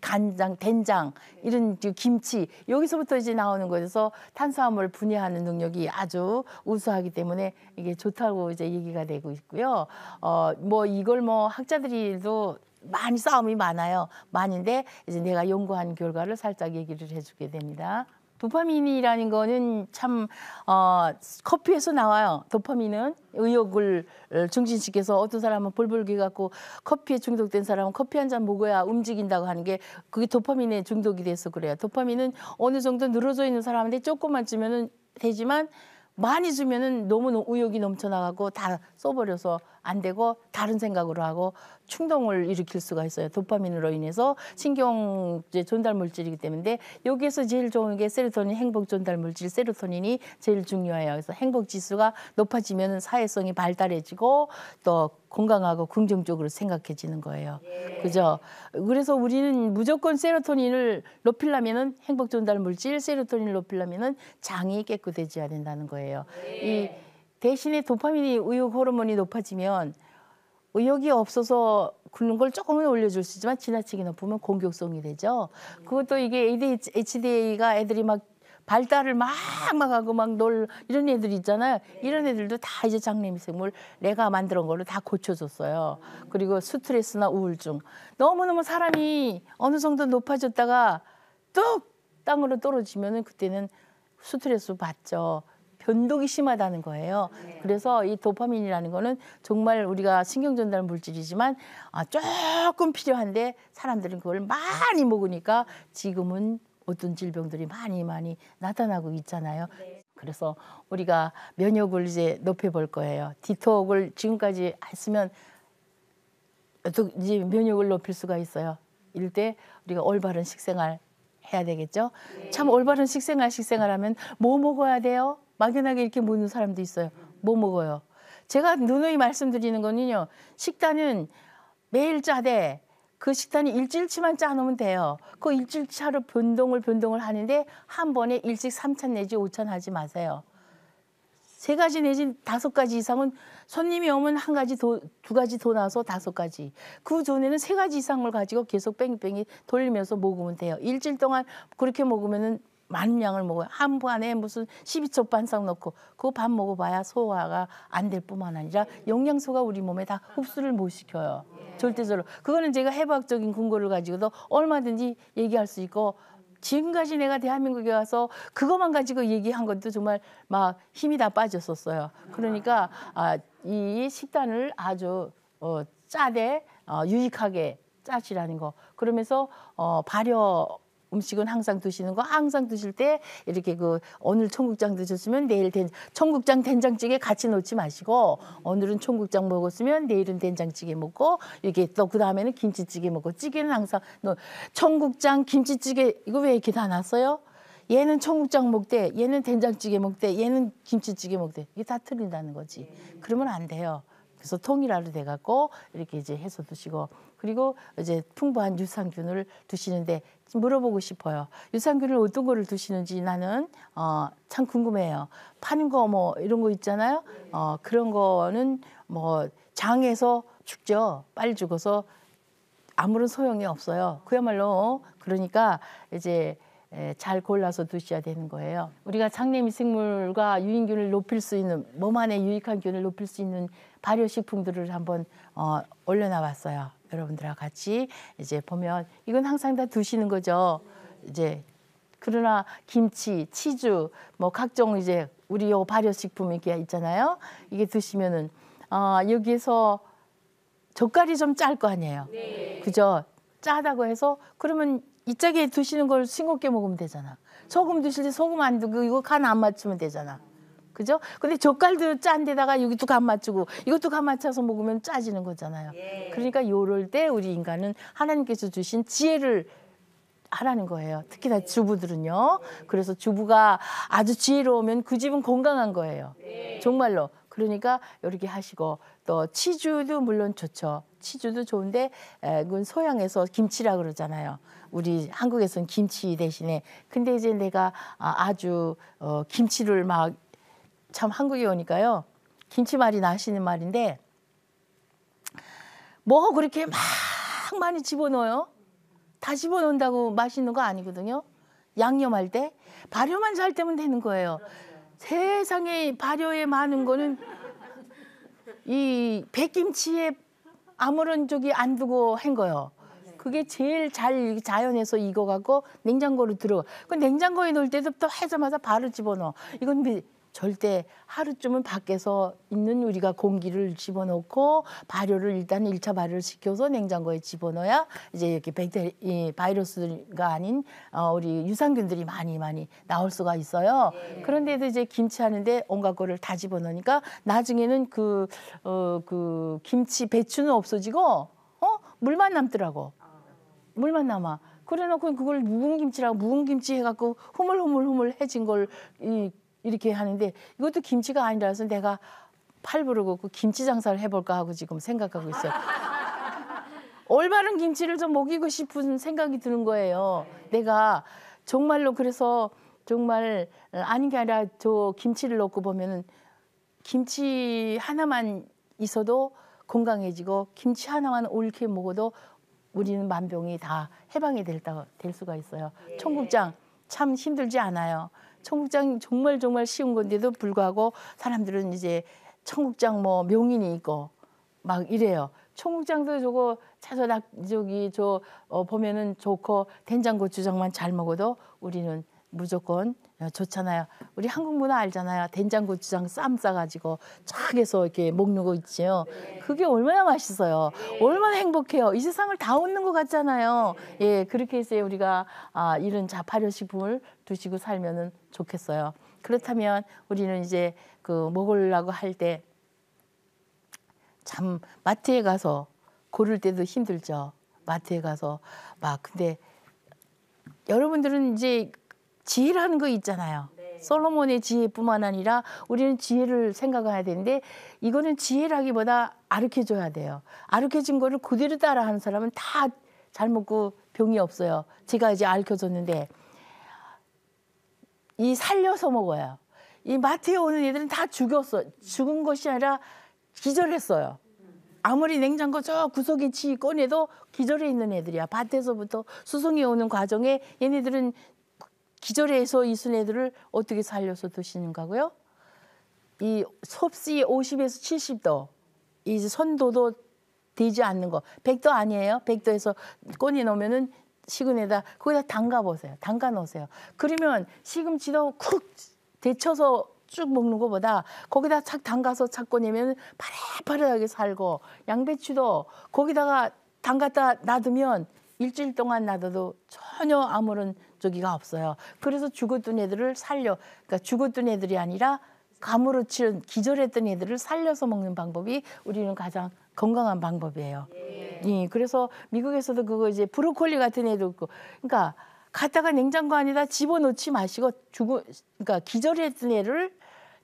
간장, 된장 네. 이런 그 김치 여기서부터 이제 나오는 거여서 탄수화물 분해하는 능력이 아주 우수하기 때문에 이게 좋다고 이제 얘기가 되고 있고요. 어뭐 이걸 뭐 학자들이도 많이 싸움이 많아요. 많은데 이제 내가 연구한 결과를 살짝 얘기를 해주게 됩니다. 도파민이라는 거는 참 어, 커피에서 나와요. 도파민은 의욕을 어, 증진시켜서 어떤 사람은 벌벌기 갖고 커피에 중독된 사람은 커피 한 잔 먹어야 움직인다고 하는 게 그게 도파민의 중독이 돼서 그래요. 도파민은 어느 정도 늘어져 있는 사람한테 조금만 주면은 되지만 많이 주면은 너무 의욕이 넘쳐나가고 다 써버려서 안 되고 다른 생각으로 하고 충동을 일으킬 수가 있어요. 도파민으로 인해서 신경 전달 물질이기 때문에 여기에서 제일 좋은 게 세로토닌 행복 전달 물질 세로토닌이 제일 중요해요. 그래서 행복 지수가 높아지면 사회성이 발달해지고 또 건강하고 긍정적으로 생각해지는 거예요. 예. 그죠? 그래서 우리는 무조건 세로토닌을 높이려면은 행복 전달 물질 세로토닌을 높이려면은 장이 깨끗해져야 된다는 거예요. 예. 이 대신에 도파민이 우유 호르몬이 높아지면 의욕이 없어서 굶는 걸 조금은 올려줄 수 있지만 지나치게 높으면 공격성이 되죠. 음. 그것도 이게 ADHD가 애들이 막 발달을 막막 하고 막 놀 이런 애들 있잖아요. 이런 애들도 다 이제 장래미생물 내가 만든 걸로 다 고쳐줬어요. 그리고 스트레스나 우울증 너무너무 사람이 어느 정도 높아졌다가 뚝 땅으로 떨어지면은 그때는 스트레스 받죠. 변동이 심하다는 거예요. 네. 그래서 이 도파민이라는 거는 정말 우리가 신경 전달 물질이지만 아, 조금 필요한데 사람들은 그걸 많이 먹으니까 지금은 어떤 질병들이 많이 많이 나타나고 있잖아요. 네. 그래서 우리가 면역을 이제 높여볼 거예요. 디톡을 지금까지 했으면 이제 면역을 높일 수가 있어요. 일때 우리가 올바른 식생활 해야 되겠죠. 네. 참 올바른 식생활 식생활 하면 뭐 먹어야 돼요? 막연하게 이렇게 묻는 사람도 있어요. 뭐 먹어요? 제가 누누이 말씀드리는 거는요. 식단은 매일 짜되 그 식단이 일주일치만 짜놓으면 돼요. 그 일주일차로 변동을 변동을 하는데 한 번에 일식 삼천 내지 오천 하지 마세요. 세 가지 내지 다섯 가지 이상은 손님이 오면 한 가지 더, 두 가지 더 나서 와 다섯 가지. 그 전에는 세 가지 이상을 가지고 계속 뺑뺑이 돌리면서 먹으면 돼요. 일주일 동안 그렇게 먹으면은 많은 양을 먹어요. 한번에 무슨 12초 반상 넣고 그 밥 먹어봐야 소화가 안 될 뿐만 아니라 영양소가 우리 몸에 다 흡수를 못 시켜요. 절대적으로. 그거는 제가 해부학적인 근거를 가지고도 얼마든지 얘기할 수 있고 지금까지 내가 대한민국에 와서 그것만 가지고 얘기한 것도 정말 막 힘이 다 빠졌었어요. 그러니까 아, 이 식단을 아주 어, 짜되 어, 유익하게 짜시라는 거. 그러면서 어, 발효 음식은 항상 드시는 거 항상 드실 때 이렇게 그 오늘 청국장 드셨으면 내일 된 청국장 된장찌개 같이 넣지 마시고 오늘은 청국장 먹었으면 내일은 된장찌개 먹고 이게 렇또그 다음에는 김치찌개 먹고 찌개는 항상 너 청국장 김치찌개 이거 왜 이렇게 다 놨어요? 얘는 청국장 먹대, 얘는 된장찌개 먹대, 얘는 김치찌개 먹대. 이게 다 틀린다는 거지. 그러면 안 돼요. 그래서 통일화로 돼갖고 이렇게 이제 해서 드시고 그리고 이제 풍부한 유산균을 드시는데 물어보고 싶어요. 유산균을 어떤 거를 드시는지 나는 어, 참 궁금해요. 파는 거 뭐 이런 거 있잖아요. 어, 그런 거는 뭐 장에서 죽죠. 빨리 죽어서 아무런 소용이 없어요. 그야말로 어, 그러니까 이제 예, 잘 골라서 드셔야 되는 거예요. 우리가 장내미 생물과 유인균을 높일 수 있는 몸 안에 유익한 균을 높일 수 있는 발효 식품들을 한번 어, 올려놔봤어요. 여러분들하고 같이 이제 보면 이건 항상 다 드시는 거죠. 이제 그러나 김치, 치즈, 뭐 각종 이제 우리 요 발효 식품 이게 있잖아요. 이게 드시면은 어, 여기에서 젓갈이 좀 짤 거 아니에요. 네. 그죠? 짜다고 해서 그러면 이 짝에 드시는 걸 싱겁게 먹으면 되잖아. 소금 드실 때 소금 안 두고 이거 간 안 맞추면 되잖아. 그죠? 근데 젓갈도 짠 데다가 여기도 간 맞추고 이것도 간 맞춰서 먹으면 짜지는 거잖아요. 예. 그러니까 요럴 때 우리 인간은 하나님께서 주신 지혜를 하라는 거예요. 특히나 예. 주부들은요. 그래서 주부가 아주 지혜로우면 그 집은 건강한 거예요. 예. 정말로. 그러니까 이렇게 하시고 또 치즈도 물론 좋죠. 치즈도 좋은데 그건 소양에서 김치라 그러잖아요. 우리 한국에선 김치 대신에 근데 이제 내가 아, 아주 어, 김치를 막 참 한국에 오니까요. 김치말이 나시는 말인데 뭐 그렇게 막 많이 집어넣어요. 다 집어넣는다고 맛있는 거 아니거든요. 양념할 때 발효만 잘 되면 되는 거예요. 세상에 발효에 많은 거는 이 백김치에 아무런 저기 안 두고 한 거요. 그게 제일 잘 자연에서 익어가고 냉장고로 들어그 냉장고에 넣을 때부터 해자마자 바로 집어넣어. 이건 절대 하루쯤은 밖에서 있는 우리가 공기를 집어넣고 발효를 일단 일차 발효를 시켜서 냉장고에 집어넣어야 이제 이렇게 백테리 이 바이러스가 아닌 어, 우리 유산균들이 많이 많이 나올 수가 있어요. 예. 그런데도 이제 김치 하는데 온갖 거를 다 집어넣으니까 나중에는 그 어, 그 김치 배추는 없어지고 어 물만 남더라고. 물만 남아. 그래놓고 그걸 묵은 김치라고 묵은 김치 해갖고 흐물흐물흐물해진걸이 이렇게 하는데 이것도 김치가 아니라서 내가 팔부르고그 김치 장사를 해볼까 하고 지금 생각하고 있어요. 올바른 김치를 좀 먹이고 싶은 생각이 드는 거예요. 내가 정말로 그래서 정말 아닌 게 아니라 저 김치를 넣고 보면은 김치 하나만 있어도 건강해지고 김치 하나만 올케 먹어도 우리는 만병이 다 해방이 될 수가 있어요. 예. 청국장 참 힘들지 않아요. 청국장 정말 정말 쉬운 건데도 불구하고 사람들은 이제 청국장 뭐 명인이 있고 막 이래요. 청국장도 저거 차서 저기 저 어, 보면은 좋고 된장 고추장만 잘 먹어도 우리는 무조건 어, 좋잖아요. 우리 한국 문화 알잖아요. 된장 고추장 쌈 싸가지고 쫙 해서 이렇게 먹는 거 있지요. 네. 그게 얼마나 맛있어요. 네. 얼마나 행복해요. 이 세상을 다 웃는 것 같잖아요. 네. 예, 그렇게 해서 우리가 아, 이런 자파료식품을 두시고 살면은 좋겠어요. 그렇다면 우리는 이제 그 먹으려고 할 때 참 마트에 가서 고를 때도 힘들죠. 마트에 가서 막 근데 여러분들은 이제 지혜라는 거 있잖아요. 네. 솔로몬의 지혜뿐만 아니라 우리는 지혜를 생각해야 되는데 이거는 지혜라기보다 아르켜 줘야 돼요. 아르켜 진 거를 그대로 따라 하는 사람은 다 잘 먹고 병이 없어요. 제가 이제 아르켜 줬는데 이 살려서 먹어요. 이 마트에 오는 애들은 다 죽였어. 죽은 것이 아니라 기절했어요. 아무리 냉장고 저 구석에 지 꺼내도 기절해 있는 애들이야. 밭에서부터 수송이 오는 과정에 얘네들은 기절해서 이순애들을 어떻게 살려서 드시는가고요? 이 섭씨 50에서 70도 이제 선도도 되지 않는 거 100도 아니에요. 100도에서 꺼내 놓으면은 식은에다 거기다 담가 보세요. 담가 놓으세요 그러면 시금치도 쿡 데쳐서 쭉 먹는 것보다 거기다 착 담가서 착 꺼내면 파릇파릇하게 살고 양배추도 거기다가 담갔다 놔두면 일주일 동안 놔둬도 전혀 아무런 저기가 없어요. 그래서 죽었던 애들을 살려. 그러니까 죽었던 애들이 아니라 감으로 치른 기절했던 애들을 살려서 먹는 방법이 우리는 가장 건강한 방법이에요. 예. 예 그래서 미국에서도 그거 이제 브로콜리 같은 애도 있고, 그러니까 갖다가 냉장고 안에다 집어넣지 마시고 죽어, 그러니까 기절했던 애를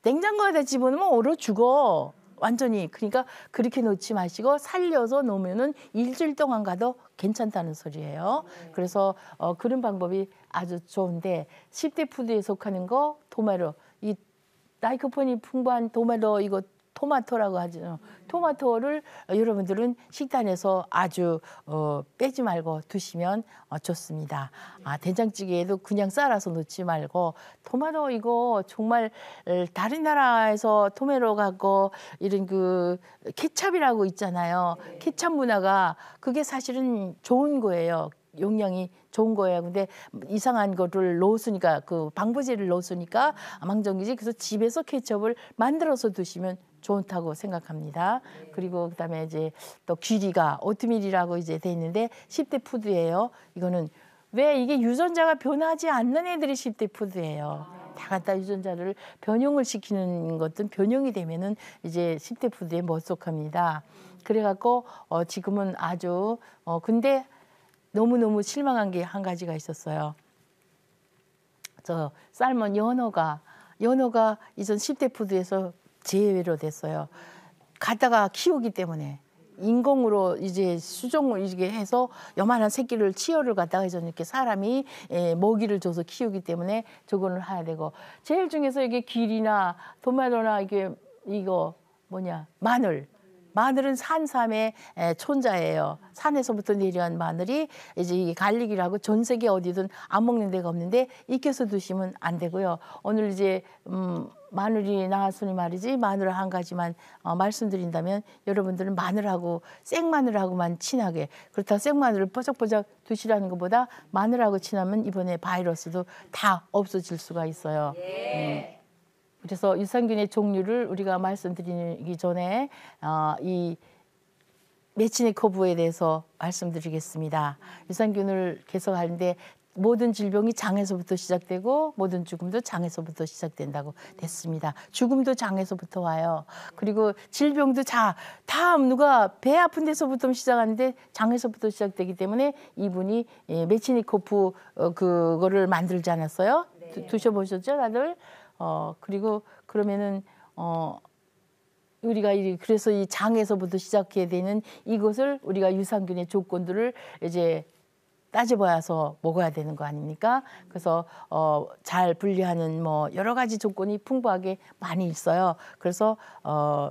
냉장고에다 집어넣으면 오로 죽어. 완전히 그러니까 그렇게 놓지 마시고 살려서 놓으면은 일주일 동안 가도 괜찮다는 소리예요. 네. 그래서 어, 그런 방법이 아주 좋은데 10대 푸드에 속하는 거 도마로 이 나이코폰이 풍부한 도마로 이거 토마토라고 하죠. 토마토를 여러분들은 식단에서 아주 어, 빼지 말고 드시면 어, 좋습니다. 아, 된장찌개에도 그냥 쌀아서 넣지 말고 토마토 이거 정말 다른 나라에서 토메로 가고 이런 그 케찹이라고 있잖아요. 케찹 문화가 그게 사실은 좋은 거예요. 용량이 좋은 거예요. 근데 이상한 거를 넣었으니까 그 방부제를 넣었으니까 망정이지. 그래서 집에서 케첩을 만들어서 드시면 좋다고 생각합니다. 그리고 그다음에 이제 또 귀리가 오트밀이라고 이제 돼 있는데 10대 푸드예요. 이거는 왜 이게 유전자가 변하지 않는 애들이 10대 푸드예요. 다 갖다 유전자를 변형을 시키는 것든 변형이 되면은 이제 10대 푸드에 못 속합니다. 그래갖고 어 지금은 아주 어 근데 너무너무 실망한 게 한 가지가 있었어요. 저 삶은 연어가 연어가 이전 10대 푸드에서 제외로 됐어요. 가다가 키우기 때문에 인공으로 이제 수정을 이게 렇 해서 요만한 새끼를 치열을 갖다가 해서 이렇게 사람이 예, 먹이를 줘서 키우기 때문에 저거는 해야 되고 제일 중에서 이게 길이나 도마도나 이게 이거 뭐냐 마늘 마늘은 산삼의 예, 촌자예요. 산에서부터 내려온 마늘이 이제 이게 갈릭이라고 전 세계 어디든 안 먹는 데가 없는데 익혀서 드시면 안 되고요. 오늘 이제 음 마늘이 나왔으니 말이지 마늘 한 가지만 어, 말씀드린다면 여러분들은 마늘하고 생마늘하고만 친하게 그렇다 생마늘을 뽀짝뽀짝 두시라는 것보다 마늘하고 친하면 이번에 바이러스도 다 없어질 수가 있어요. 예. 음. 그래서 유산균의 종류를 우리가 말씀드리기 전에 어, 이매치네커브에 대해서 말씀드리겠습니다. 유산균을 계속 하는데 모든 질병이 장에서부터 시작되고 모든 죽음도 장에서부터 시작된다고 됐습니다. 죽음도 장에서부터 와요. 그리고 질병도 자, 다음 누가 배 아픈 데서부터 시작하는데 장에서부터 시작되기 때문에 이분이 예, 메치니코프 어, 그거를 만들지 않았어요? 네. 드, 셔보셨죠 다들? 어, 그리고 그러면은 어, 우리가 이 그래서 이 장에서부터 시작해야 되는 이것을 우리가 유산균의 조건들을 이제 따져봐서 먹어야 되는 거 아닙니까? 그래서 어, 잘 분리하는 뭐 여러 가지 조건이 풍부하게 많이 있어요. 그래서 어,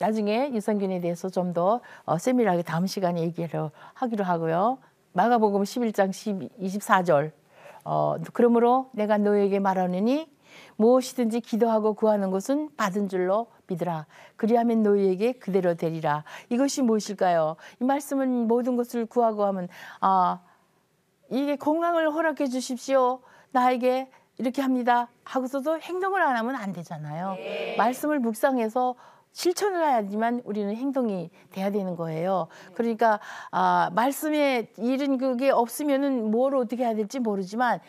나중에 유산균에 대해서 좀 더 어, 세밀하게 다음 시간에 얘기를 하기로 하고요. 마가복음 11장 10, 24절. 어, 그러므로 내가 너에게 말하느니 무엇이든지 기도하고 구하는 것은 받은 줄로 믿으라. 그리하면 너희에게 그대로 되리라. 이것이 무엇일까요? 이 말씀은 모든 것을 구하고 하면 아 이게 건강을 허락해 주십시오. 나에게 이렇게 합니다. 하고서도 행동을 안 하면 안 되잖아요. 네. 말씀을 묵상해서 실천을 해야지만 우리는 행동이 돼야 되는 거예요. 그러니까 아, 말씀에 일은 그게 없으면은 뭘 어떻게 해야 될지 모르지만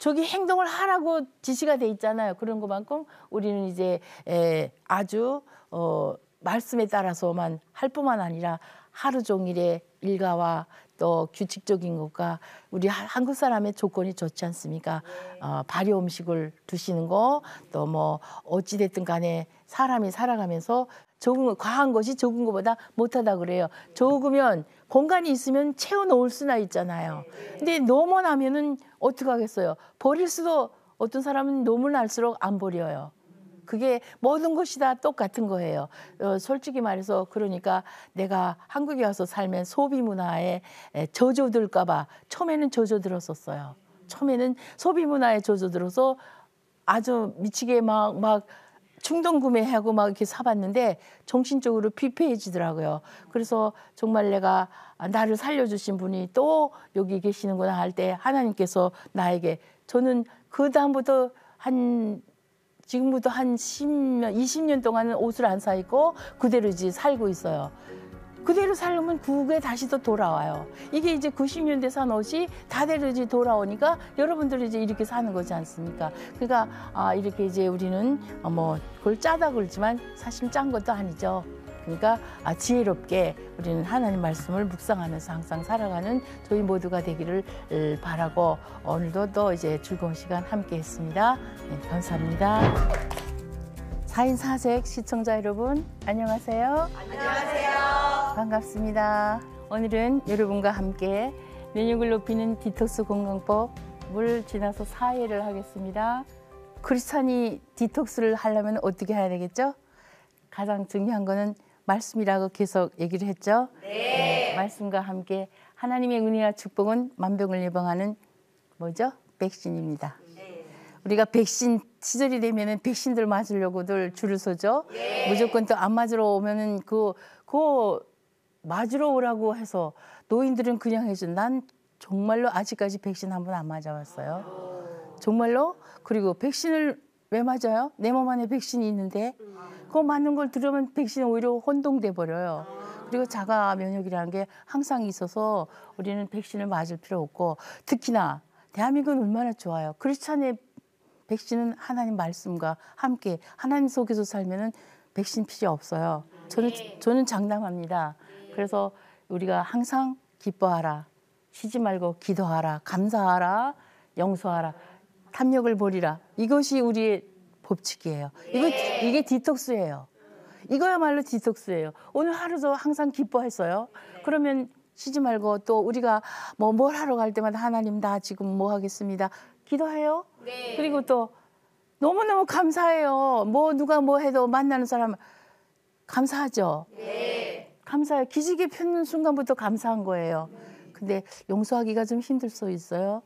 저기 행동을 하라고 지시가 돼 있잖아요. 그런 것만큼 우리는 이제 에, 아주 어, 말씀에 따라서만 할 뿐만 아니라 하루 종일의 일과와 또 규칙적인 것과 우리 한국 사람의 조건이 좋지 않습니까? 네. 어, 발효 음식을 드시는 거, 또 뭐 어찌 됐든 간에 사람이 살아가면서 적은 과한 것이 적은 것보다 못하다 그래요. 적으면 공간이 있으면 채워 놓을 수나 있잖아요. 근데 노모나면은 어떻게 하겠어요? 버릴 수도 어떤 사람은 놈을 날수록 안 버려요. 그게 모든 것이 다 똑같은 거예요. 어, 솔직히 말해서 그러니까 내가 한국에 와서 살면 소비 문화에 저조들까봐 처음에는 저조들었었어요. 처음에는 소비 문화에 저조들어서 아주 미치게 막막 충동 구매하고 막 이렇게 사봤는데 정신적으로 피폐해지더라고요. 그래서 정말 내가 나를 살려주신 분이 또 여기 계시는구나 할 때 하나님께서 나에게 저는 그 다음부터 한 지금부터 한 10년, 20년 동안은 옷을 안 사 입고 그대로 이제 살고 있어요. 그대로 살면 그게 다시 또 돌아와요. 이게 이제 90년대 산 옷이 다대로 이제 돌아오니까 여러분들이 이제 이렇게 사는 거지 않습니까? 그러니까 아, 이렇게 이제 우리는 어, 뭐 그걸 짜다 그러지만 사실 짠 것도 아니죠. 그러니까 아, 지혜롭게 우리는 하나님 말씀을 묵상하면서 항상 살아가는 저희 모두가 되기를 바라고 오늘도 또 이제 즐거운 시간 함께 했습니다. 네, 감사합니다. 사인사색 시청자 여러분 안녕하세요. 안녕하세요. 반갑습니다. 오늘은 여러분과 함께 면역을 높이는 디톡스 건강법을 지나서 사회를 하겠습니다. 크리스찬이 디톡스를 하려면 어떻게 해야 되겠죠? 가장 중요한 거는 말씀이라고 계속 얘기를 했죠. 네. 말씀과 함께 하나님의 은혜와 축복은 만병을 예방하는 뭐죠? 백신입니다. 네. 우리가 백신 시절이 되면은 백신들 맞으려고들 줄을 서죠. 네. 무조건 또 안 맞으러 오면은 그그 그, 그 맞으러 오라고 해서 노인들은 그냥 해준 난 정말로 아직까지 백신 한 번 안 맞아봤어요. 정말로 그리고 백신을 왜 맞아요? 내 몸 안에 백신이 있는데 그거 맞는 걸 들으면 백신 오히려 혼동돼 버려요. 그리고 자가 면역이라는 게 항상 있어서 우리는 백신을 맞을 필요 없고 특히나 대한민국은 얼마나 좋아요. 크리스찬의 백신은 하나님 말씀과 함께 하나님 속에서 살면은 백신 필요 없어요. 저는 네. 저는 장담합니다. 그래서 우리가 항상 기뻐하라. 쉬지 말고 기도하라. 감사하라. 용서하라. 탐욕을 버리라. 이것이 우리의 법칙이에요. 이거, 이게 디톡스예요. 이거야말로 디톡스예요. 오늘 하루도 항상 기뻐했어요. 그러면 쉬지 말고 또 우리가 뭐 뭘 하러 갈 때마다 하나님 나 지금 뭐 하겠습니다. 기도해요. 네. 그리고 또 너무너무 감사해요. 뭐 누가 뭐 해도 만나는 사람 감사하죠. 네. 감사해요. 기지개 펴는 순간부터 감사한 거예요. 근데 용서하기가 좀 힘들 수 있어요.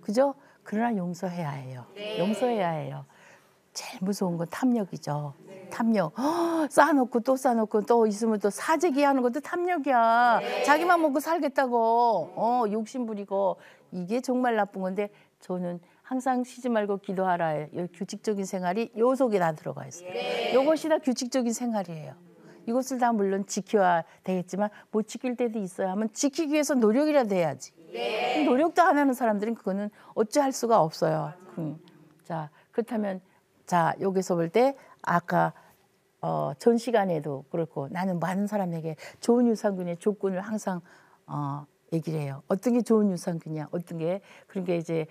그죠? 그러나 용서해야 해요. 네. 용서해야 해요. 제일 무서운 건 탐욕이죠. 네. 탐욕. 허, 쌓아놓고 또 쌓아놓고 또 있으면 또 사재기 하는 것도 탐욕이야. 네. 자기만 먹고 살겠다고. 어, 욕심 부리고. 이게 정말 나쁜 건데 저는 항상 쉬지 말고 기도하라. 요 규칙적인 생활이 요 속에 다 들어가 있어요. 네. 요것이 다 규칙적인 생활이에요. 이것을 다 물론 지켜야 되겠지만 못 지킬 때도 있어야 하면 지키기 위해서 노력이라도 해야지. 네. 노력도 안 하는 사람들은 그거는 어찌할 수가 없어요. 음. 자 그렇다면 자 여기서 볼 때 아까 어, 전 시간에도 그렇고 나는 많은 사람에게 좋은 유산균의 조건을 항상 어, 얘기를 해요. 어떤 게 좋은 유산균이야? 어떤 게 그런 게 이제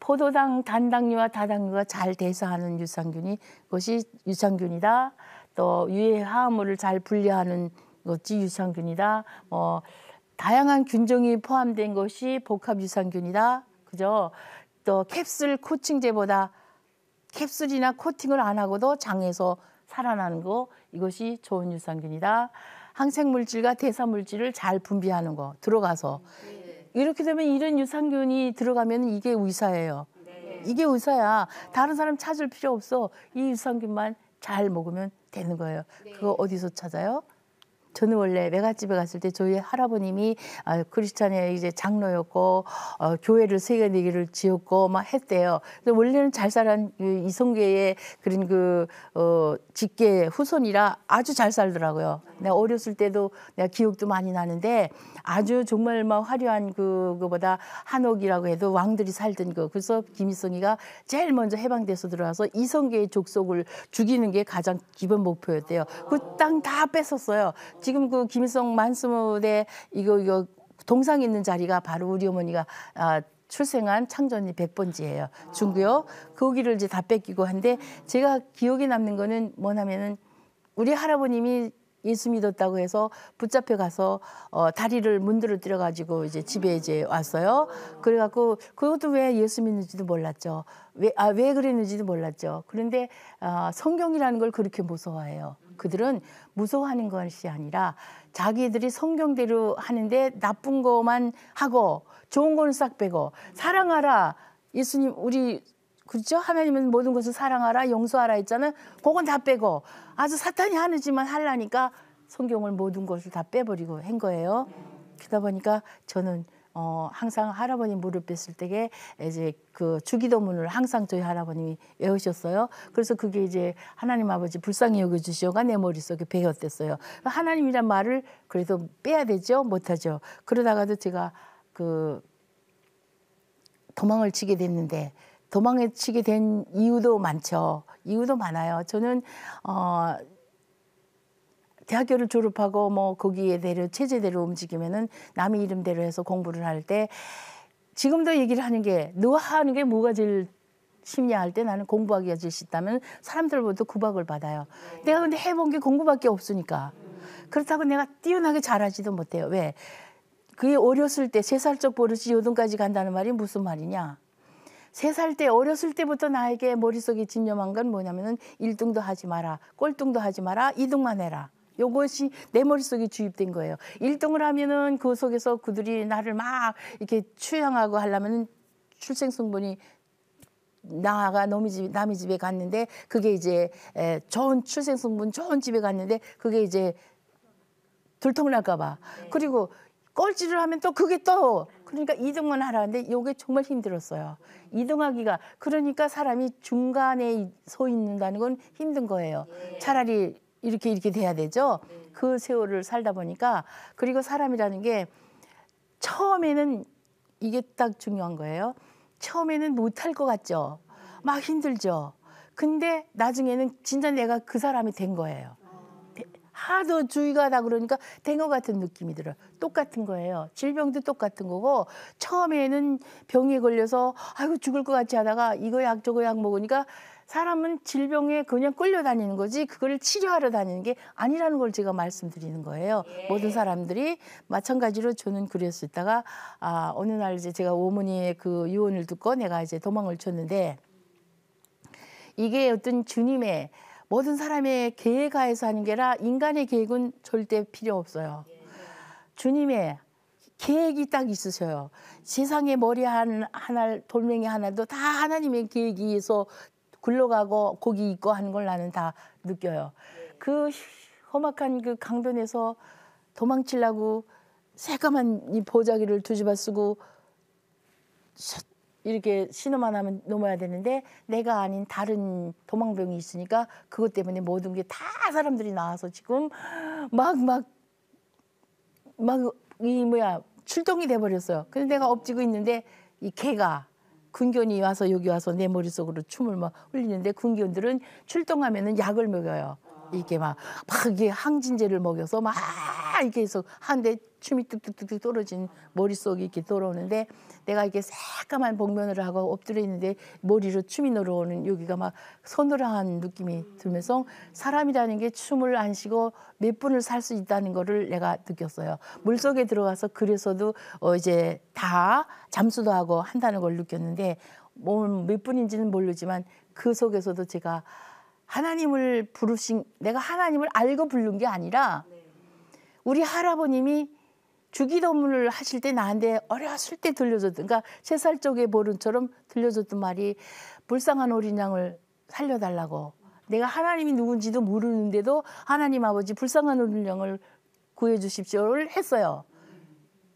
포도당 단당류와 다당류가 잘 대사하는 유산균이 그것이 유산균이다. 또 유해 화합물을 잘 분리하는 것이 유산균이다. 뭐 다양한 균종이 포함된 것이 복합 유산균이다. 그죠? 또 캡슐 코칭제보다 캡슐이나 코팅을 안 하고도 장에서 살아나는 거 이것이 좋은 유산균이다. 항생물질과 대사물질을 잘 분비하는 거 들어가서 네. 이렇게 되면 이런 유산균이 들어가면 이게 의사예요. 네. 이게 의사야. 다른 사람 찾을 필요 없어. 이 유산균만 잘 먹으면 되는 거예요. 네. 그거 어디서 찾아요? 저는 원래 외갓집에 갔을 때 저희 할아버님이 어, 아, 크리스찬의 이제 장로였고 어, 교회를 세계내기를 지었고 막 했대요. 그래서 원래는 잘 살한 그 이성계의 그런 그 어, 직계 후손이라 아주 잘 살더라고요. 내가 어렸을 때도 내가 기억도 많이 나는데 아주 정말 막 화려한 그, 그거보다 한옥이라고 해도 왕들이 살던 거. 그래서 김희성이가 제일 먼저 해방돼서 들어와서 이성계의 족속을 죽이는 게 가장 기본 목표였대요. 그 땅 다 뺏었어요. 지금 그 김일성 만수무대 이거 이거 동상 있는 자리가 바로 우리 어머니가 아, 출생한 창전리 백번지예요 중구요. 거기를 그 이제 다 뺏기고 한데 제가 기억에 남는 거는 뭐냐면은 우리 할아버님이 예수 믿었다고 해서 붙잡혀 가서 어, 다리를 문들을 뜨려 가지고 이제 집에 이제 왔어요. 그래 갖고 그것도 왜 예수 믿는지도 몰랐죠. 왜 아왜 아, 왜 그랬는지도 몰랐죠. 그런데 어, 성경이라는 걸 그렇게 무서워해요. 그들은 무서워하는 것이 아니라 자기들이 성경대로 하는데 나쁜 것만 하고 좋은 거는 싹 빼고 사랑하라 예수님 우리 그렇죠? 하나님은 모든 것을 사랑하라 용서하라 했잖아요. 그건 다 빼고 아주 사탄이 하는지만 하려니까 성경을 모든 것을 다 빼버리고 한 거예요. 그러다 보니까 저는 어, 항상 할아버님 무릎 뵀을 때에 이제 그 주기도문을 항상 저희 할아버님이 외우셨어요. 그래서 그게 이제 하나님 아버지 불쌍히 여겨주시오가 내 머릿속에 배웠댔어요 하나님이란 말을 그래도 빼야 되죠. 못하죠. 그러다가도 제가 그 도망을 치게 됐는데 도망을 치게 된 이유도 많죠. 이유도 많아요. 저는 어, 대학교를 졸업하고 뭐 거기에 대로 체제대로 움직이면은 남의 이름대로 해서 공부를 할 때 지금도 얘기를 하는 게 너가 하는 게 뭐가 제일 심리 할때 나는 공부하기가 제일 쉽다면 사람들보다 구박을 받아요. 네. 내가 근데 해본 게 공부밖에 없으니까. 그렇다고 내가 뛰어나게 잘하지도 못해요. 왜? 그게 어렸을 때 세 살 적 버릇이 요동까지 간다는 말이 무슨 말이냐? 세 살 때 어렸을 때부터 나에게 머릿속에 집념한 건 뭐냐면은 일등도 하지 마라. 꼴등도 하지 마라. 이등만 해라. 요것이 내 머릿속에 주입된 거예요. 일등을 하면은 그 속에서 그들이 나를 막 이렇게 추양하고 하려면은 출생성분이 나가 남이 집 남이 집에 갔는데 그게 이제 좋은 출생성분 좋은 집에 갔는데 그게 이제 들통날까 봐. 네. 그리고 꼴찌를 하면 또 그게 또 그러니까 이등만 하라는데 요게 정말 힘들었어요. 음. 이등하기가 그러니까 사람이 중간에 서 있는다는 건 힘든 거예요. 예. 차라리 이렇게 이렇게 돼야 되죠. 네. 그 세월을 살다 보니까 그리고 사람이라는 게 처음에는 이게 딱 중요한 거예요. 처음에는 못할 것 같죠. 막 힘들죠. 근데 나중에는 진짜 내가 그 사람이 된 거예요. 하도 주의가 다 그러니까 된 것 같은 느낌이 들어요. 똑같은 거예요. 질병도 똑같은 거고 처음에는 병에 걸려서 아이고 죽을 것 같이 하다가 이거 약 저거 약 먹으니까 사람은 질병에 그냥 끌려다니는 거지 그걸 치료하러 다니는 게 아니라는 걸 제가 말씀드리는 거예요. 예. 모든 사람들이 마찬가지로 저는 그랬었다가 아, 어느 날 이제 제가 어머니의 그 유언을 듣고 내가 이제 도망을 쳤는데 이게 어떤 주님의 모든 사람의 계획하에서 하는 게라 인간의 계획은 절대 필요 없어요. 예. 주님의 계획이 딱 있으셔요. 세상의 머리 한, 하나, 돌멩이 하나도 다 하나님의 계획에 의해서 굴러가고 고기 있고 하는 걸 나는 다 느껴요. 네. 그 험악한 그 강변에서 도망치려고 새까만 이 보자기를 두집어 쓰고 이렇게 신호만 하면 넘어야 되는데 내가 아닌 다른 도망병이 있으니까 그것 때문에 모든 게 다 사람들이 나와서 지금 막 막 막 이 뭐야 출동이 돼 버렸어요. 그래서 내가 엎지고 있는데 이 개가 군견이 와서 여기 와서 내 머릿속으로 춤을 막 흘리는데 군견들은 출동하면은 약을 먹여요. 이게 막, 막 이게 항진제를 먹여서 막 이렇게 해서 한데 춤이 뚝뚝뚝 뚝 떨어진 머릿속이 이렇게 돌아오는데 내가 이게 새까만 복면을 하고 엎드려 있는데 머리로 춤이 늘어오는 여기가 막 서늘한 느낌이 들면서 사람이라는 게 춤을 안 쉬고 몇 분을 살 수 있다는 거를 내가 느꼈어요. 물속에 들어가서 그래서도 어 이제 다 잠수도 하고 한다는 걸 느꼈는데 몸 몇 분인지는 모르지만 그 속에서도 제가 하나님을 부르신 내가 하나님을 알고 부른 게 아니라 우리 할아버님이 주기도문을 하실 때 나한테 어렸을 때 들려줬던 그러니까 세살 쪽의 보름처럼 들려줬던 말이 불쌍한 어린 양을 살려달라고 내가 하나님이 누군지도 모르는데도 하나님 아버지 불쌍한 어린 양을 구해주십시오를 했어요.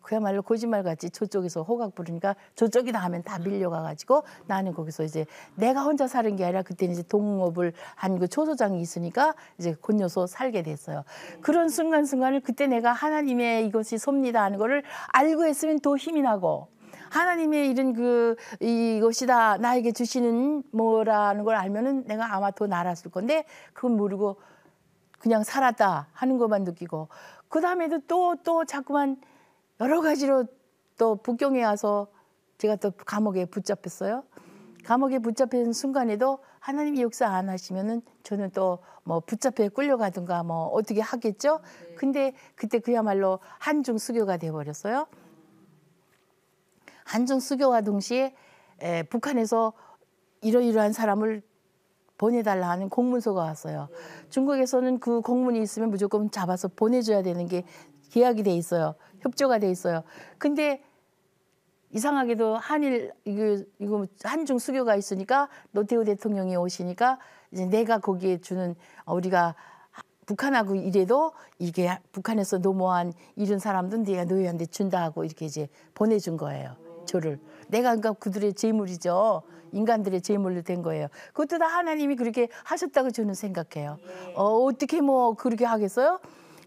그야말로 거짓말같이 저쪽에서 호각 부르니까 저쪽이다 하면 다 밀려가가지고 나는 거기서 이제 내가 혼자 사는 게 아니라 그때는 이제 동업을 한 그 초소장이 있으니까 이제 곤여서 살게 됐어요. 그런 순간순간을 그때 내가 하나님의 이것이 섭니다 하는 거를 알고 했으면 더 힘이 나고 하나님의 이런 그 이것이다 나에게 주시는 뭐라는 걸 알면은 내가 아마 더 날았을 건데 그건 모르고 그냥 살았다 하는 것만 느끼고 그 다음에도 또 또 자꾸만 여러 가지로 또 북경에 와서 제가 또 감옥에 붙잡혔어요. 감옥에 붙잡힌 순간에도 하나님이 역사 안 하시면은 저는 또 뭐 붙잡혀 끌려가든가 뭐 어떻게 하겠죠. 네. 근데 그때 그야말로 한중 수교가 돼 버렸어요. 한중 수교와 동시에 에, 북한에서 이러이러한 사람을 보내달라 하는 공문서가 왔어요. 네. 중국에서는 그 공문이 있으면 무조건 잡아서 보내줘야 되는 게 계약이 돼 있어요. 협조가 돼 있어요. 근데 이상하게도 한일 이거, 이거 한중 수교가 있으니까 노태우 대통령이 오시니까 이제 내가 거기에 주는 어, 우리가 북한하고 이래도 이게 북한에서 노모한 이런 사람들 내가 너희한테 준다 하고 이렇게 이제 보내준 거예요. 저를 내가 그러니까 그들의 재물이죠. 인간들의 재물로 된 거예요. 그것도 다 하나님이 그렇게 하셨다고 저는 생각해요. 어, 어떻게 뭐 그렇게 하겠어요?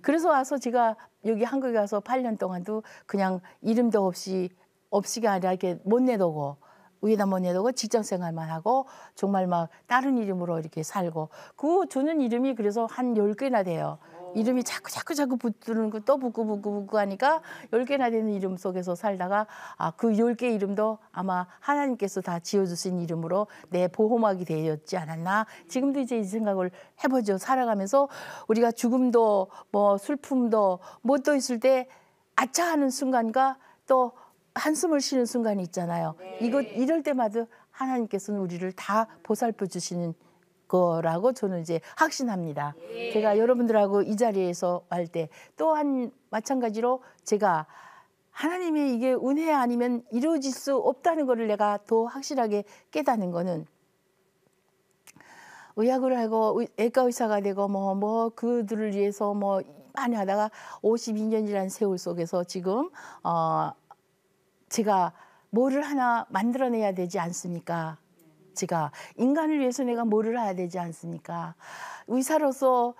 그래서 와서 제가 여기 한국에 가서 8년 동안도 그냥 이름도 없이 없이가 아니라 이렇게 못 내놓고 위에다 못 내놓고 직장 생활만 하고 정말 막 다른 이름으로 이렇게 살고 그 주는 이름이 그래서 한 열개나 돼요. 이름이 자꾸 자꾸 자꾸 붙는 거또 그 붙고 붙고 붙고 하니까 열개나 되는 이름 속에서 살다가 아, 그 열 개 이름도 아마 하나님께서 다 지어주신 이름으로 내 보호막이 되었지 않았나. 지금도 이제 이 생각을 해보죠. 살아가면서 우리가 죽음도 뭐 슬픔도 뭣도 뭐 있을 때 아차 하는 순간과 또 한숨을 쉬는 순간이 있잖아요. 이거 이럴 때마다 하나님께서는 우리를 다 보살펴 주시는 거라고 저는 이제 확신합니다. 예. 제가 여러분들하고 이 자리에서 할 때 또한 마찬가지로 제가 하나님의 이게 은혜 아니면 이루어질 수 없다는 것을 내가 더 확실하게 깨닫는 거는 의학을 하고 애과 의사가 되고 뭐뭐 뭐 그들을 위해서 뭐 많이 하다가 52년이라는 세월 속에서 지금 어 제가 뭐를 하나 만들어내야 되지 않습니까? 가치가 인간을 위해서 내가 뭐를 해야 되지 않습니까? 의사로서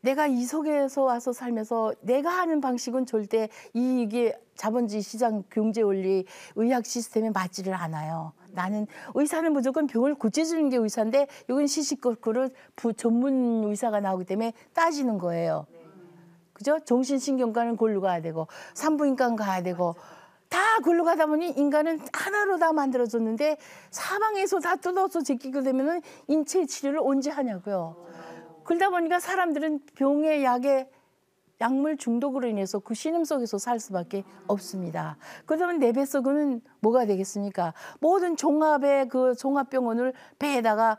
내가 이 속에서 와서 살면서 내가 하는 방식은 절대 이 이게 자본주의 시장 경제 원리 의학 시스템에 맞지를 않아요. 나는 의사는 무조건 병을 고쳐주는 게 의사인데 이건 시시콜콜로 전문 의사가 나오기 때문에 따지는 거예요. 그죠? 정신신경과는 골로 가야 되고 산부인과 는 가야 되고 다 글로 가다 보니 인간은 하나로 다 만들어졌는데 사방에서 다 뜯어서 제끼게 되면은 인체 치료를 언제 하냐고요. 그러다 보니까 사람들은 병에 약에 약물 중독으로 인해서 그 신음 속에서 살 수밖에 없습니다. 그러면 내배 속은 뭐가 되겠습니까? 모든 종합의 그 종합병원을 배에다가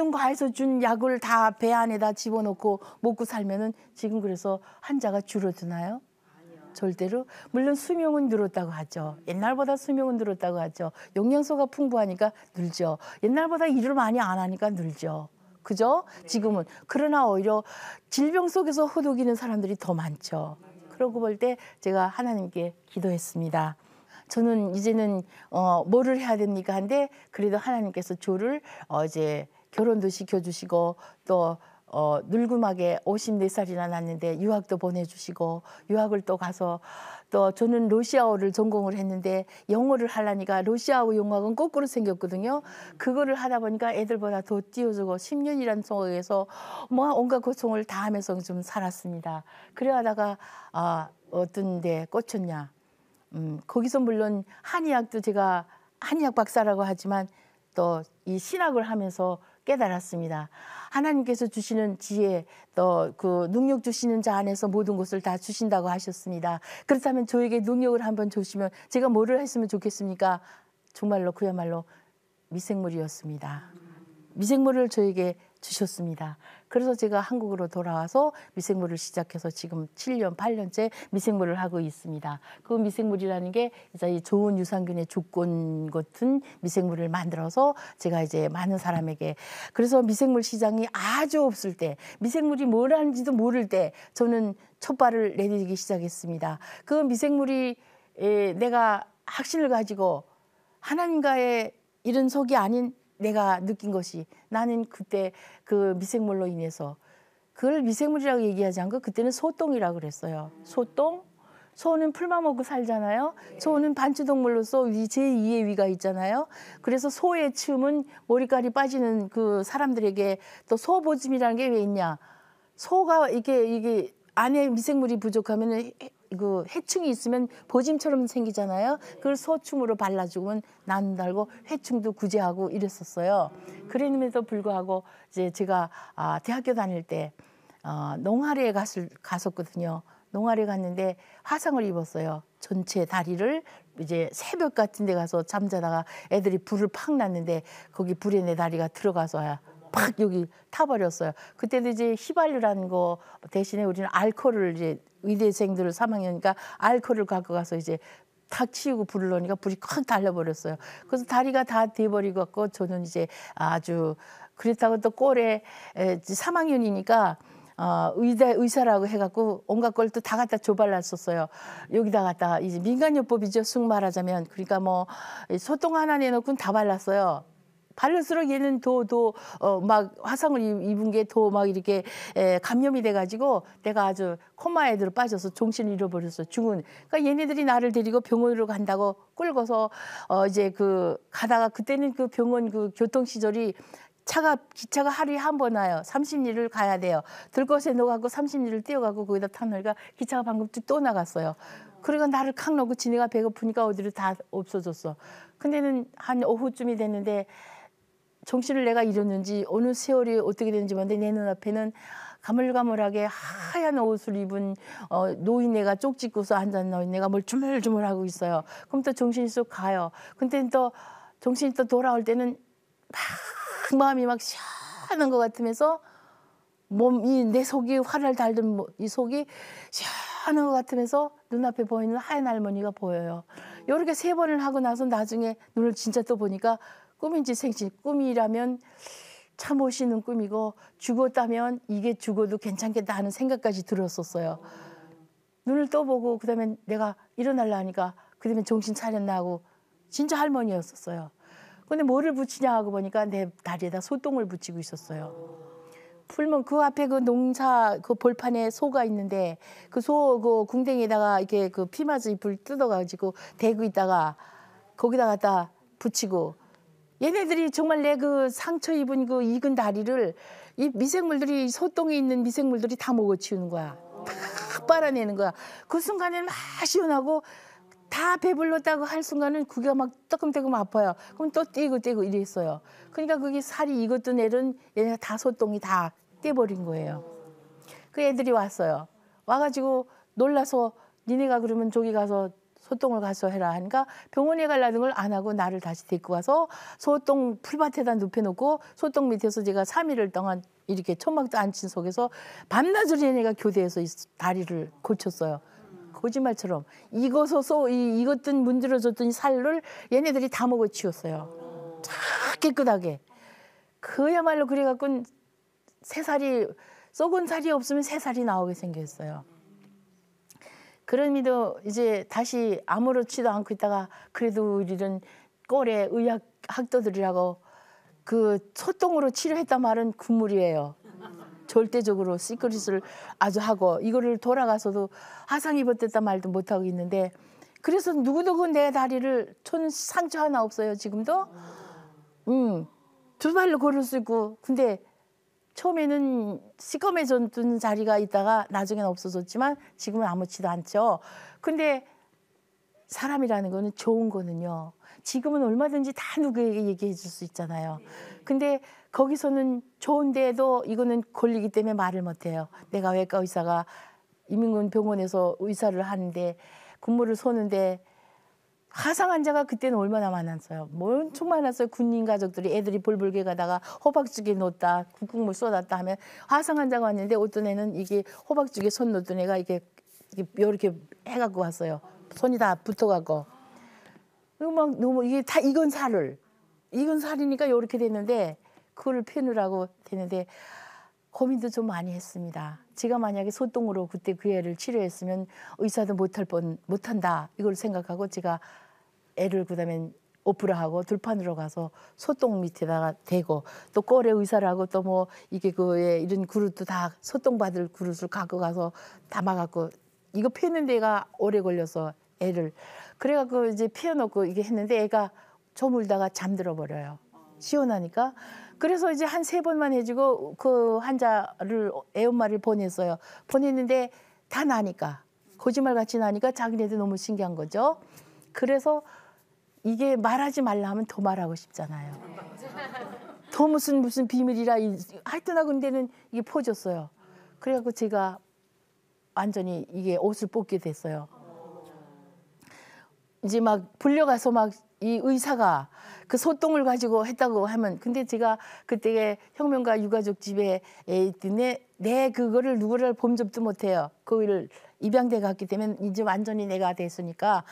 모든 과에서 준 약을 다 배 안에다 집어넣고 먹고 살면은 지금 그래서 환자가 줄어드나요? 절대로 물론 수명은 늘었다고 하죠. 옛날보다 수명은 늘었다고 하죠. 영양소가 풍부하니까 늘죠. 옛날보다 일을 많이 안 하니까 늘죠. 그죠? 지금은 그러나 오히려 질병 속에서 허독이는 사람들이 더 많죠. 그러고 볼 때 제가 하나님께 기도했습니다. 저는 이제는 어 뭐를 해야 됩니까 한데 그래도 하나님께서 조를 어제 결혼도 시켜주시고 또 어, 늙음하게 54살이나 났는데 유학도 보내주시고 유학을 또 가서 또 저는 러시아어를 전공을 했는데 영어를 하려니까 러시아어 용어학은 거꾸로 생겼거든요. 그거를 하다 보니까 애들보다 더 뛰어주고 1 0년이란는 속에서 뭐 온갖 고통을 다 하면서 좀 살았습니다. 그래 하다가 아, 어떤 데 꽂혔냐. 음, 거기서 물론 한의학도 제가 한의학 박사라고 하지만 또 이 신학을 하면서 깨달았습니다. 하나님께서 주시는 지혜 또 그 능력 주시는 자 안에서 모든 것을 다 주신다고 하셨습니다. 그렇다면 저에게 능력을 한번 주시면 제가 뭐를 했으면 좋겠습니까? 정말로 그야말로 미생물이었습니다. 미생물을 저에게 주셨습니다. 그래서 제가 한국으로 돌아와서 미생물을 시작해서 지금 7년, 8년째 미생물을 하고 있습니다. 그 미생물이라는 게 이제 좋은 유산균의 조건 같은 미생물을 만들어서 제가 이제 많은 사람에게 그래서 미생물 시장이 아주 없을 때 미생물이 뭘 하는지도 모를 때 저는 첫 발을 내딛기 시작했습니다. 그 미생물이 내가 확신을 가지고 하나님과의 이런 속이 아닌 내가 느낀 것이 나는 그때 그 미생물로 인해서 그걸 미생물이라고 얘기하지 않고 그때는 소똥이라고 그랬어요. 소똥. 소는 풀만 먹고 살잖아요. 네. 소는 반추동물로서 위, 제2의 위가 있잖아요. 그래서 소의 춤은 머리카락이 빠지는 그 사람들에게 또소보짐이라는게 왜 있냐. 소가 이게 이게 안에 미생물이 부족하면 그 해충이 있으면 보짐처럼 생기잖아요. 그걸 소충으로 발라주면 난달고 해충도 구제하고 이랬었어요. 그랬음에도 불구하고 이제 제가 아, 대학교 다닐 때 어, 농아리에 갔을, 갔었거든요. 농아리 갔는데 화상을 입었어요. 전체 다리를 이제 새벽 같은 데 가서 잠자다가 애들이 불을 팍 났는데 거기 불에 내 다리가 들어가서 팍 여기 타버렸어요. 그때도 이제 휘발유라는 거 대신에 우리는 알코올을 이제 의대생들을 3학년이니까 알코올을 갖고 가서 이제 탁 치우고 불을 넣으니까 불이 콱 달려버렸어요. 그래서 다리가 다 돼버리고 갖고 저는 이제 아주 그렇다고 또 꼴에 3학년이니까 어, 의대 의사라고 해갖고 온갖 걸 또 다 갖다 조발랐었어요. 여기다 갖다 이제 민간요법이죠. 쑥 말하자면 그러니까 뭐 소똥 하나 내놓고는 다 발랐어요. 바른수록 얘는 더더어막 화상을 입은 게 더 막 이렇게 에, 감염이 돼가지고 내가 아주 코마에 들어 빠져서 정신을 잃어버렸어 죽은. 그러니까 얘네들이 나를 데리고 병원으로 간다고 끌고서 어 이제 그 가다가 그때는 그 병원 그 교통 시절이 차가 기차가 하루에 한 번 와요. 30리를 가야 돼요. 들것에 놓아가고 30리를 뛰어가고 거기다 탄놓니까 기차가 방금 또 나갔어요. 그러니까 나를 칵놓고 지네가 배고프니까 어디로 다 없어졌어. 근데는 한 오후쯤이 됐는데 정신을 내가 잃었는지 어느 세월이 어떻게 되는지 모르는데 내 눈앞에는 가물가물하게 하얀 옷을 입은 어, 노인네가 쪽집고서 앉은 노인네가 뭘 주물주물하고 있어요. 그럼 또 정신이 쏙 가요. 근데 또 정신이 또 돌아올 때는 막 마음이 막 시원한 것 같으면서 몸이 내 속이 활을 달든 뭐, 이 속이 시원한 것 같으면서 눈앞에 보이는 하얀 할머니가 보여요. 이렇게 세 번을 하고 나서 나중에 눈을 진짜 또 보니까 꿈인지 생신 꿈이라면 참 오시는 꿈이고 죽었다면 이게 죽어도 괜찮겠다 하는 생각까지 들었었어요. 눈을 떠보고 그다음에 내가 일어날라 하니까 그다음에 정신 차렸나 하고 진짜 할머니였었어요. 근데 뭐를 붙이냐 하고 보니까 내 다리에다 소똥을 붙이고 있었어요. 풀면 그 앞에 그 농사 그 볼판에 소가 있는데 그 소그 그 궁뎅이에다가 이렇게 그피맞이불 뜯어가지고 대고 있다가 거기다 갖다 붙이고 얘네들이 정말 내 그 상처 입은 그 익은 다리를 이 미생물들이 소똥에 있는 미생물들이 다 먹어치우는 거야. 다 빨아내는 거야. 그 순간에는 막 시원하고 다 배불렀다고 할 순간은 그게 막 뜨끔뜨끔 아파요. 그럼 또떼고떼고 이랬어요. 그러니까 그게 살이 익었던 애는 얘네가 다 소똥이 다 떼버린 거예요. 그 애들이 왔어요. 와가지고 놀라서 니네가 그러면 저기 가서 소똥을 가서 해라 하니까 병원에 가려는걸 안 하고 나를 다시 데리고 와서 소똥 풀밭에다 눕혀놓고 소똥 밑에서 제가 3일을 동안 이렇게 천막도 안 친 속에서 밤낮으로 얘네가 교대해서 다리를 고쳤어요. 거짓말처럼 이것서 소, 이, 것든문드러졌니 살을 얘네들이 다 먹어 치웠어요. 다 깨끗하게. 그야말로 그래갖고 세 살이 썩은 살이 없으면 세 살이 나오게 생겼어요. 그럼에도 이제 다시 아무렇지도 않고 있다가 그래도 우리는 꼴의 의학 학도들이라고 그 소똥으로 치료했다 말은 국물이에요. 절대적으로 시크릿을 아주 하고 이거를 돌아가서도 화상 입었댔단 말도 못 하고 있는데 그래서 누구도 그 내 다리를 촌 상처 하나 없어요 지금도. 음. 두 발로 걸을 수 있고 근데 처음에는 시꺼매졌던 자리가 있다가 나중에는 없어졌지만 지금은 아무렇지도 않죠. 근데 사람이라는 거는 좋은 거는요. 지금은 얼마든지 다 누구에게 얘기해 줄 수 있잖아요. 근데 거기서는 좋은데도 이거는 걸리기 때문에 말을 못 해요. 내가 외과 의사가 이민군 병원에서 의사를 하는데 근무를 서는데 화상 환자가 그때는 얼마나 많았어요. 엄청 많았어요. 군인 가족들이 애들이 볼볼개 가다가 호박죽에 놓다 국국물 쏟았다 하면 화상 환자가 왔는데 어떤 애는 이게 호박죽에 손 놓던 애가 이게 이렇게 해갖고 왔어요. 손이 다 붙어갖고. 막 너무 이게 다 익은 살을 익은 살이니까 이렇게 됐는데 그걸 펴느라고 되는데 고민도 좀 많이 했습니다. 제가 만약에 소똥으로 그때 그 애를 치료했으면 의사도 못할 뻔 못한다 이걸 생각하고 제가 애를 그다음에 오프라하고 들판으로 가서 소똥 밑에다가 대고 또 꼬레 의사를 하고 또 뭐 이게 그에 이런 그릇도 다 소똥 받을 그릇을 갖고 가서 담아갖고 이거 피우는 데가 오래 걸려서 애를 그래갖고 이제 피워놓고 이게 했는데 애가 저물다가 잠들어 버려요. 시원하니까 그래서 이제 한 세 번만 해주고 그 환자를 애 엄마를 보냈어요. 보냈는데 다 나니까 거짓말 같이 나니까 자기네들 너무 신기한 거죠. 그래서 이게 말하지 말라 하면 더 말하고 싶잖아요. 더 무슨 무슨 비밀이라 하여튼 하고 근데는 이게 퍼졌어요. 그래갖고 제가 완전히 이게 옷을 뽑게 됐어요. 이제 막 불려가서 막 이 의사가 그 소똥을 가지고 했다고 하면 근데 제가 그때 혁명가 유가족 집에 있던데 내 그거를 누구를 본적도 못해요. 거기를 그 입양돼 갔기 때문에 이제 완전히 내가 됐으니까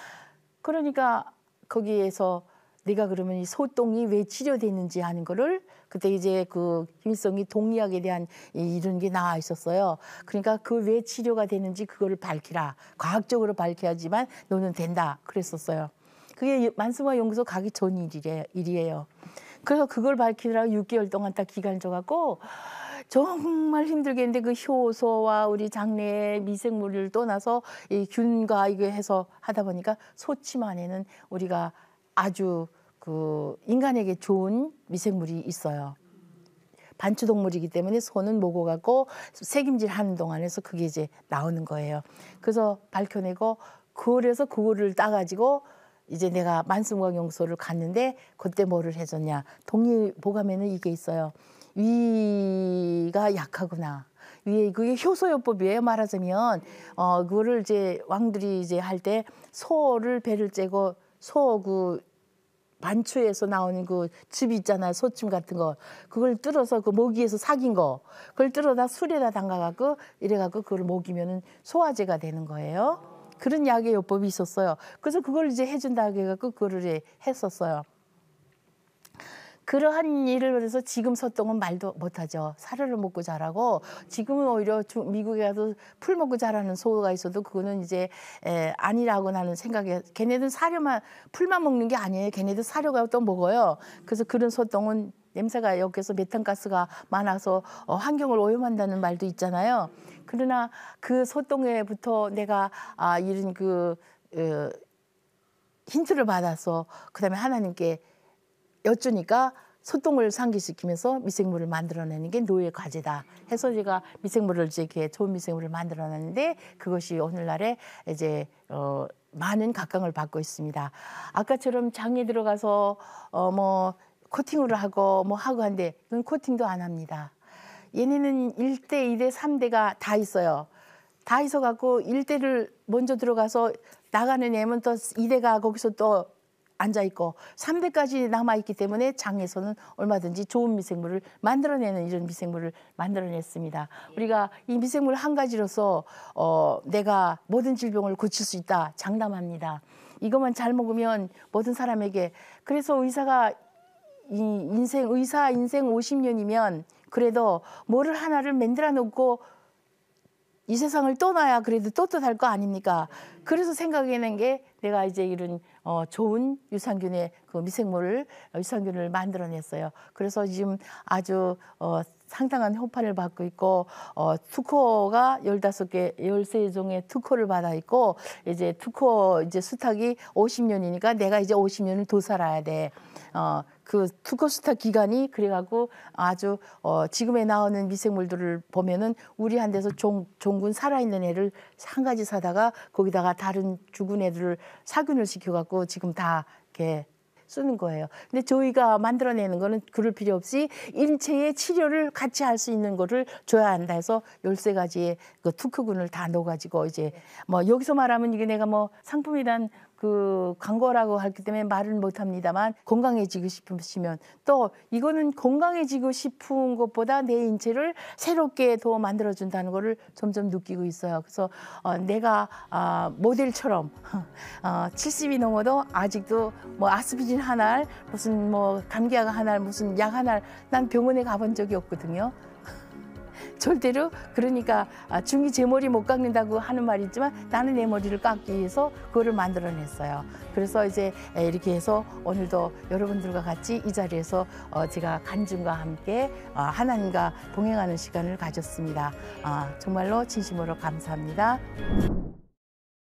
그러니까 거기에서 내가 그러면 이 소똥이 왜 치료되는지 하는 거를 그때 이제 그 김일성이 동의학에 대한 이런 게 나와 있었어요. 그러니까 그 왜 치료가 되는지 그거를 밝히라. 과학적으로 밝혀야지만 너는 된다. 그랬었어요. 그게 만수마 연구소 가기 전 일이에요. 그래서 그걸 밝히느라고 6개월 동안 딱 기간 줘갖고 정말 힘들겠는데그 효소와 우리 장내의 미생물을 떠나서 이 균과 이거 해서 하다 보니까 소치만에는 우리가 아주 그 인간에게 좋은 미생물이 있어요. 반추동물이기 때문에 소는 모고 갖고 새김질 하는 동안에서 그게 이제 나오는 거예요. 그래서 밝혀내고 그래서 그거를 따가지고 이제 내가 만성광용소를 갔는데 그때 뭐를 해줬냐. 동의보감에는 이게 있어요. 위가 약하구나. 위에 그게 효소요법이에요. 말하자면 어 그거를 이제 왕들이 이제 할 때 소를 배를 째고 소그 반추에서 나오는 그즙 있잖아요. 소침 같은 거. 그걸 뚫어서 그 모기에서 삭인 거. 그걸 뚫어다 술에다 담가갖고 이래갖고 그걸 먹이면은 소화제가 되는 거예요. 그런 약의 요법이 있었어요. 그래서 그걸 이제 해준다고 해갖고 그거를 했었어요. 그러한 일을 그래서 지금 서동은 말도 못하죠. 사료를 먹고 자라고 지금은 오히려 미국에 가도 풀 먹고 자라는 소가 있어도 그거는 이제 에, 아니라고 나는 생각해. 걔네들 사료만 풀만 먹는 게 아니에요. 걔네들 사료가 또 먹어요. 그래서 그런 소똥은 냄새가 역기서 메탄가스가 많아서 어, 환경을 오염한다는 말도 있잖아요. 그러나 그 소똥에부터 내가 아 이런 그 어, 힌트를 받아서 그다음에 하나님께 여쭈니까 소똥을 상기시키면서 미생물을 만들어내는 게 노예 과제다. 해서 제가 미생물을 이제 이렇게 좋은 미생물을 만들어내는데 그것이 오늘날에 이제 어 많은 각광을 받고 있습니다. 아까처럼 장에 들어가서 어 뭐 코팅을 하고 뭐 하고 한데 이건 코팅도 안 합니다. 얘네는 1대, 2대, 3대가 다 있어요. 다 있어 갖고 1대를 먼저 들어가서 나가는 애면 또 2대가 거기서 또 앉아 있고 300까지 남아 있기 때문에 장에서는 얼마든지 좋은 미생물을 만들어내는 이런 미생물을 만들어냈습니다. 우리가 이 미생물 한 가지로서 어, 내가 모든 질병을 고칠 수 있다 장담합니다. 이것만 잘 먹으면 모든 사람에게 그래서 의사가 이 인생 의사 인생 50년이면 그래도 뭐를 하나를 만들어 놓고 이 세상을 떠나야 그래도 떳떳할 거 아닙니까? 그래서 생각해낸 게 내가 이제 이런 어, 좋은 유산균의 그 미생물을 어, 유산균을 만들어냈어요. 그래서 지금 아주 어, 상당한 호판을 받고 있고 어, 투코가 열다섯 개 열세 종의 투코를 받아 있고 이제 투코 이제 수탁이 오십 년이니까 내가 이제 오십 년을 더 살아야 돼. 어, 그 투코스타 기간이 그래갖고 아주 어, 지금에 나오는 미생물들을 보면은 우리 한 데서 종, 종군 살아있는 애를 한 가지 사다가 거기다가 다른 죽은 애들을 사균을 시켜갖고 지금 다 이렇게 쓰는 거예요. 근데 저희가 만들어내는 거는 그럴 필요 없이 일체의 치료를 같이 할 수 있는 거를 줘야 한다 해서 열세 가지의 그 투크군을 다 넣어가지고 이제 뭐 여기서 말하면 이게 내가 뭐 상품이란 그 광고라고 하기 때문에 말을 못 합니다만 건강해지고 싶으시면 또 이거는 건강해지고 싶은 것보다 내 인체를 새롭게 더 만들어 준다는 거를 점점 느끼고 있어요. 그래서 어, 내가 아, 모델처럼 어, 70이 넘어도 아직도 뭐아스피진한 알, 무슨 뭐 감기약 한 알, 무슨 약 한 알 난 병원에 가본 적이 없거든요. 절대로 그러니까 아, 중이 제 머리 못 깎는다고 하는 말이 있지만 나는 내 머리를 깎기 위해서 그거를 만들어냈어요. 그래서 이제 이렇게 해서 오늘도 여러분들과 같이 이 자리에서 어, 제가 간증과 함께 어, 하나님과 동행하는 시간을 가졌습니다. 아, 정말로 진심으로 감사합니다.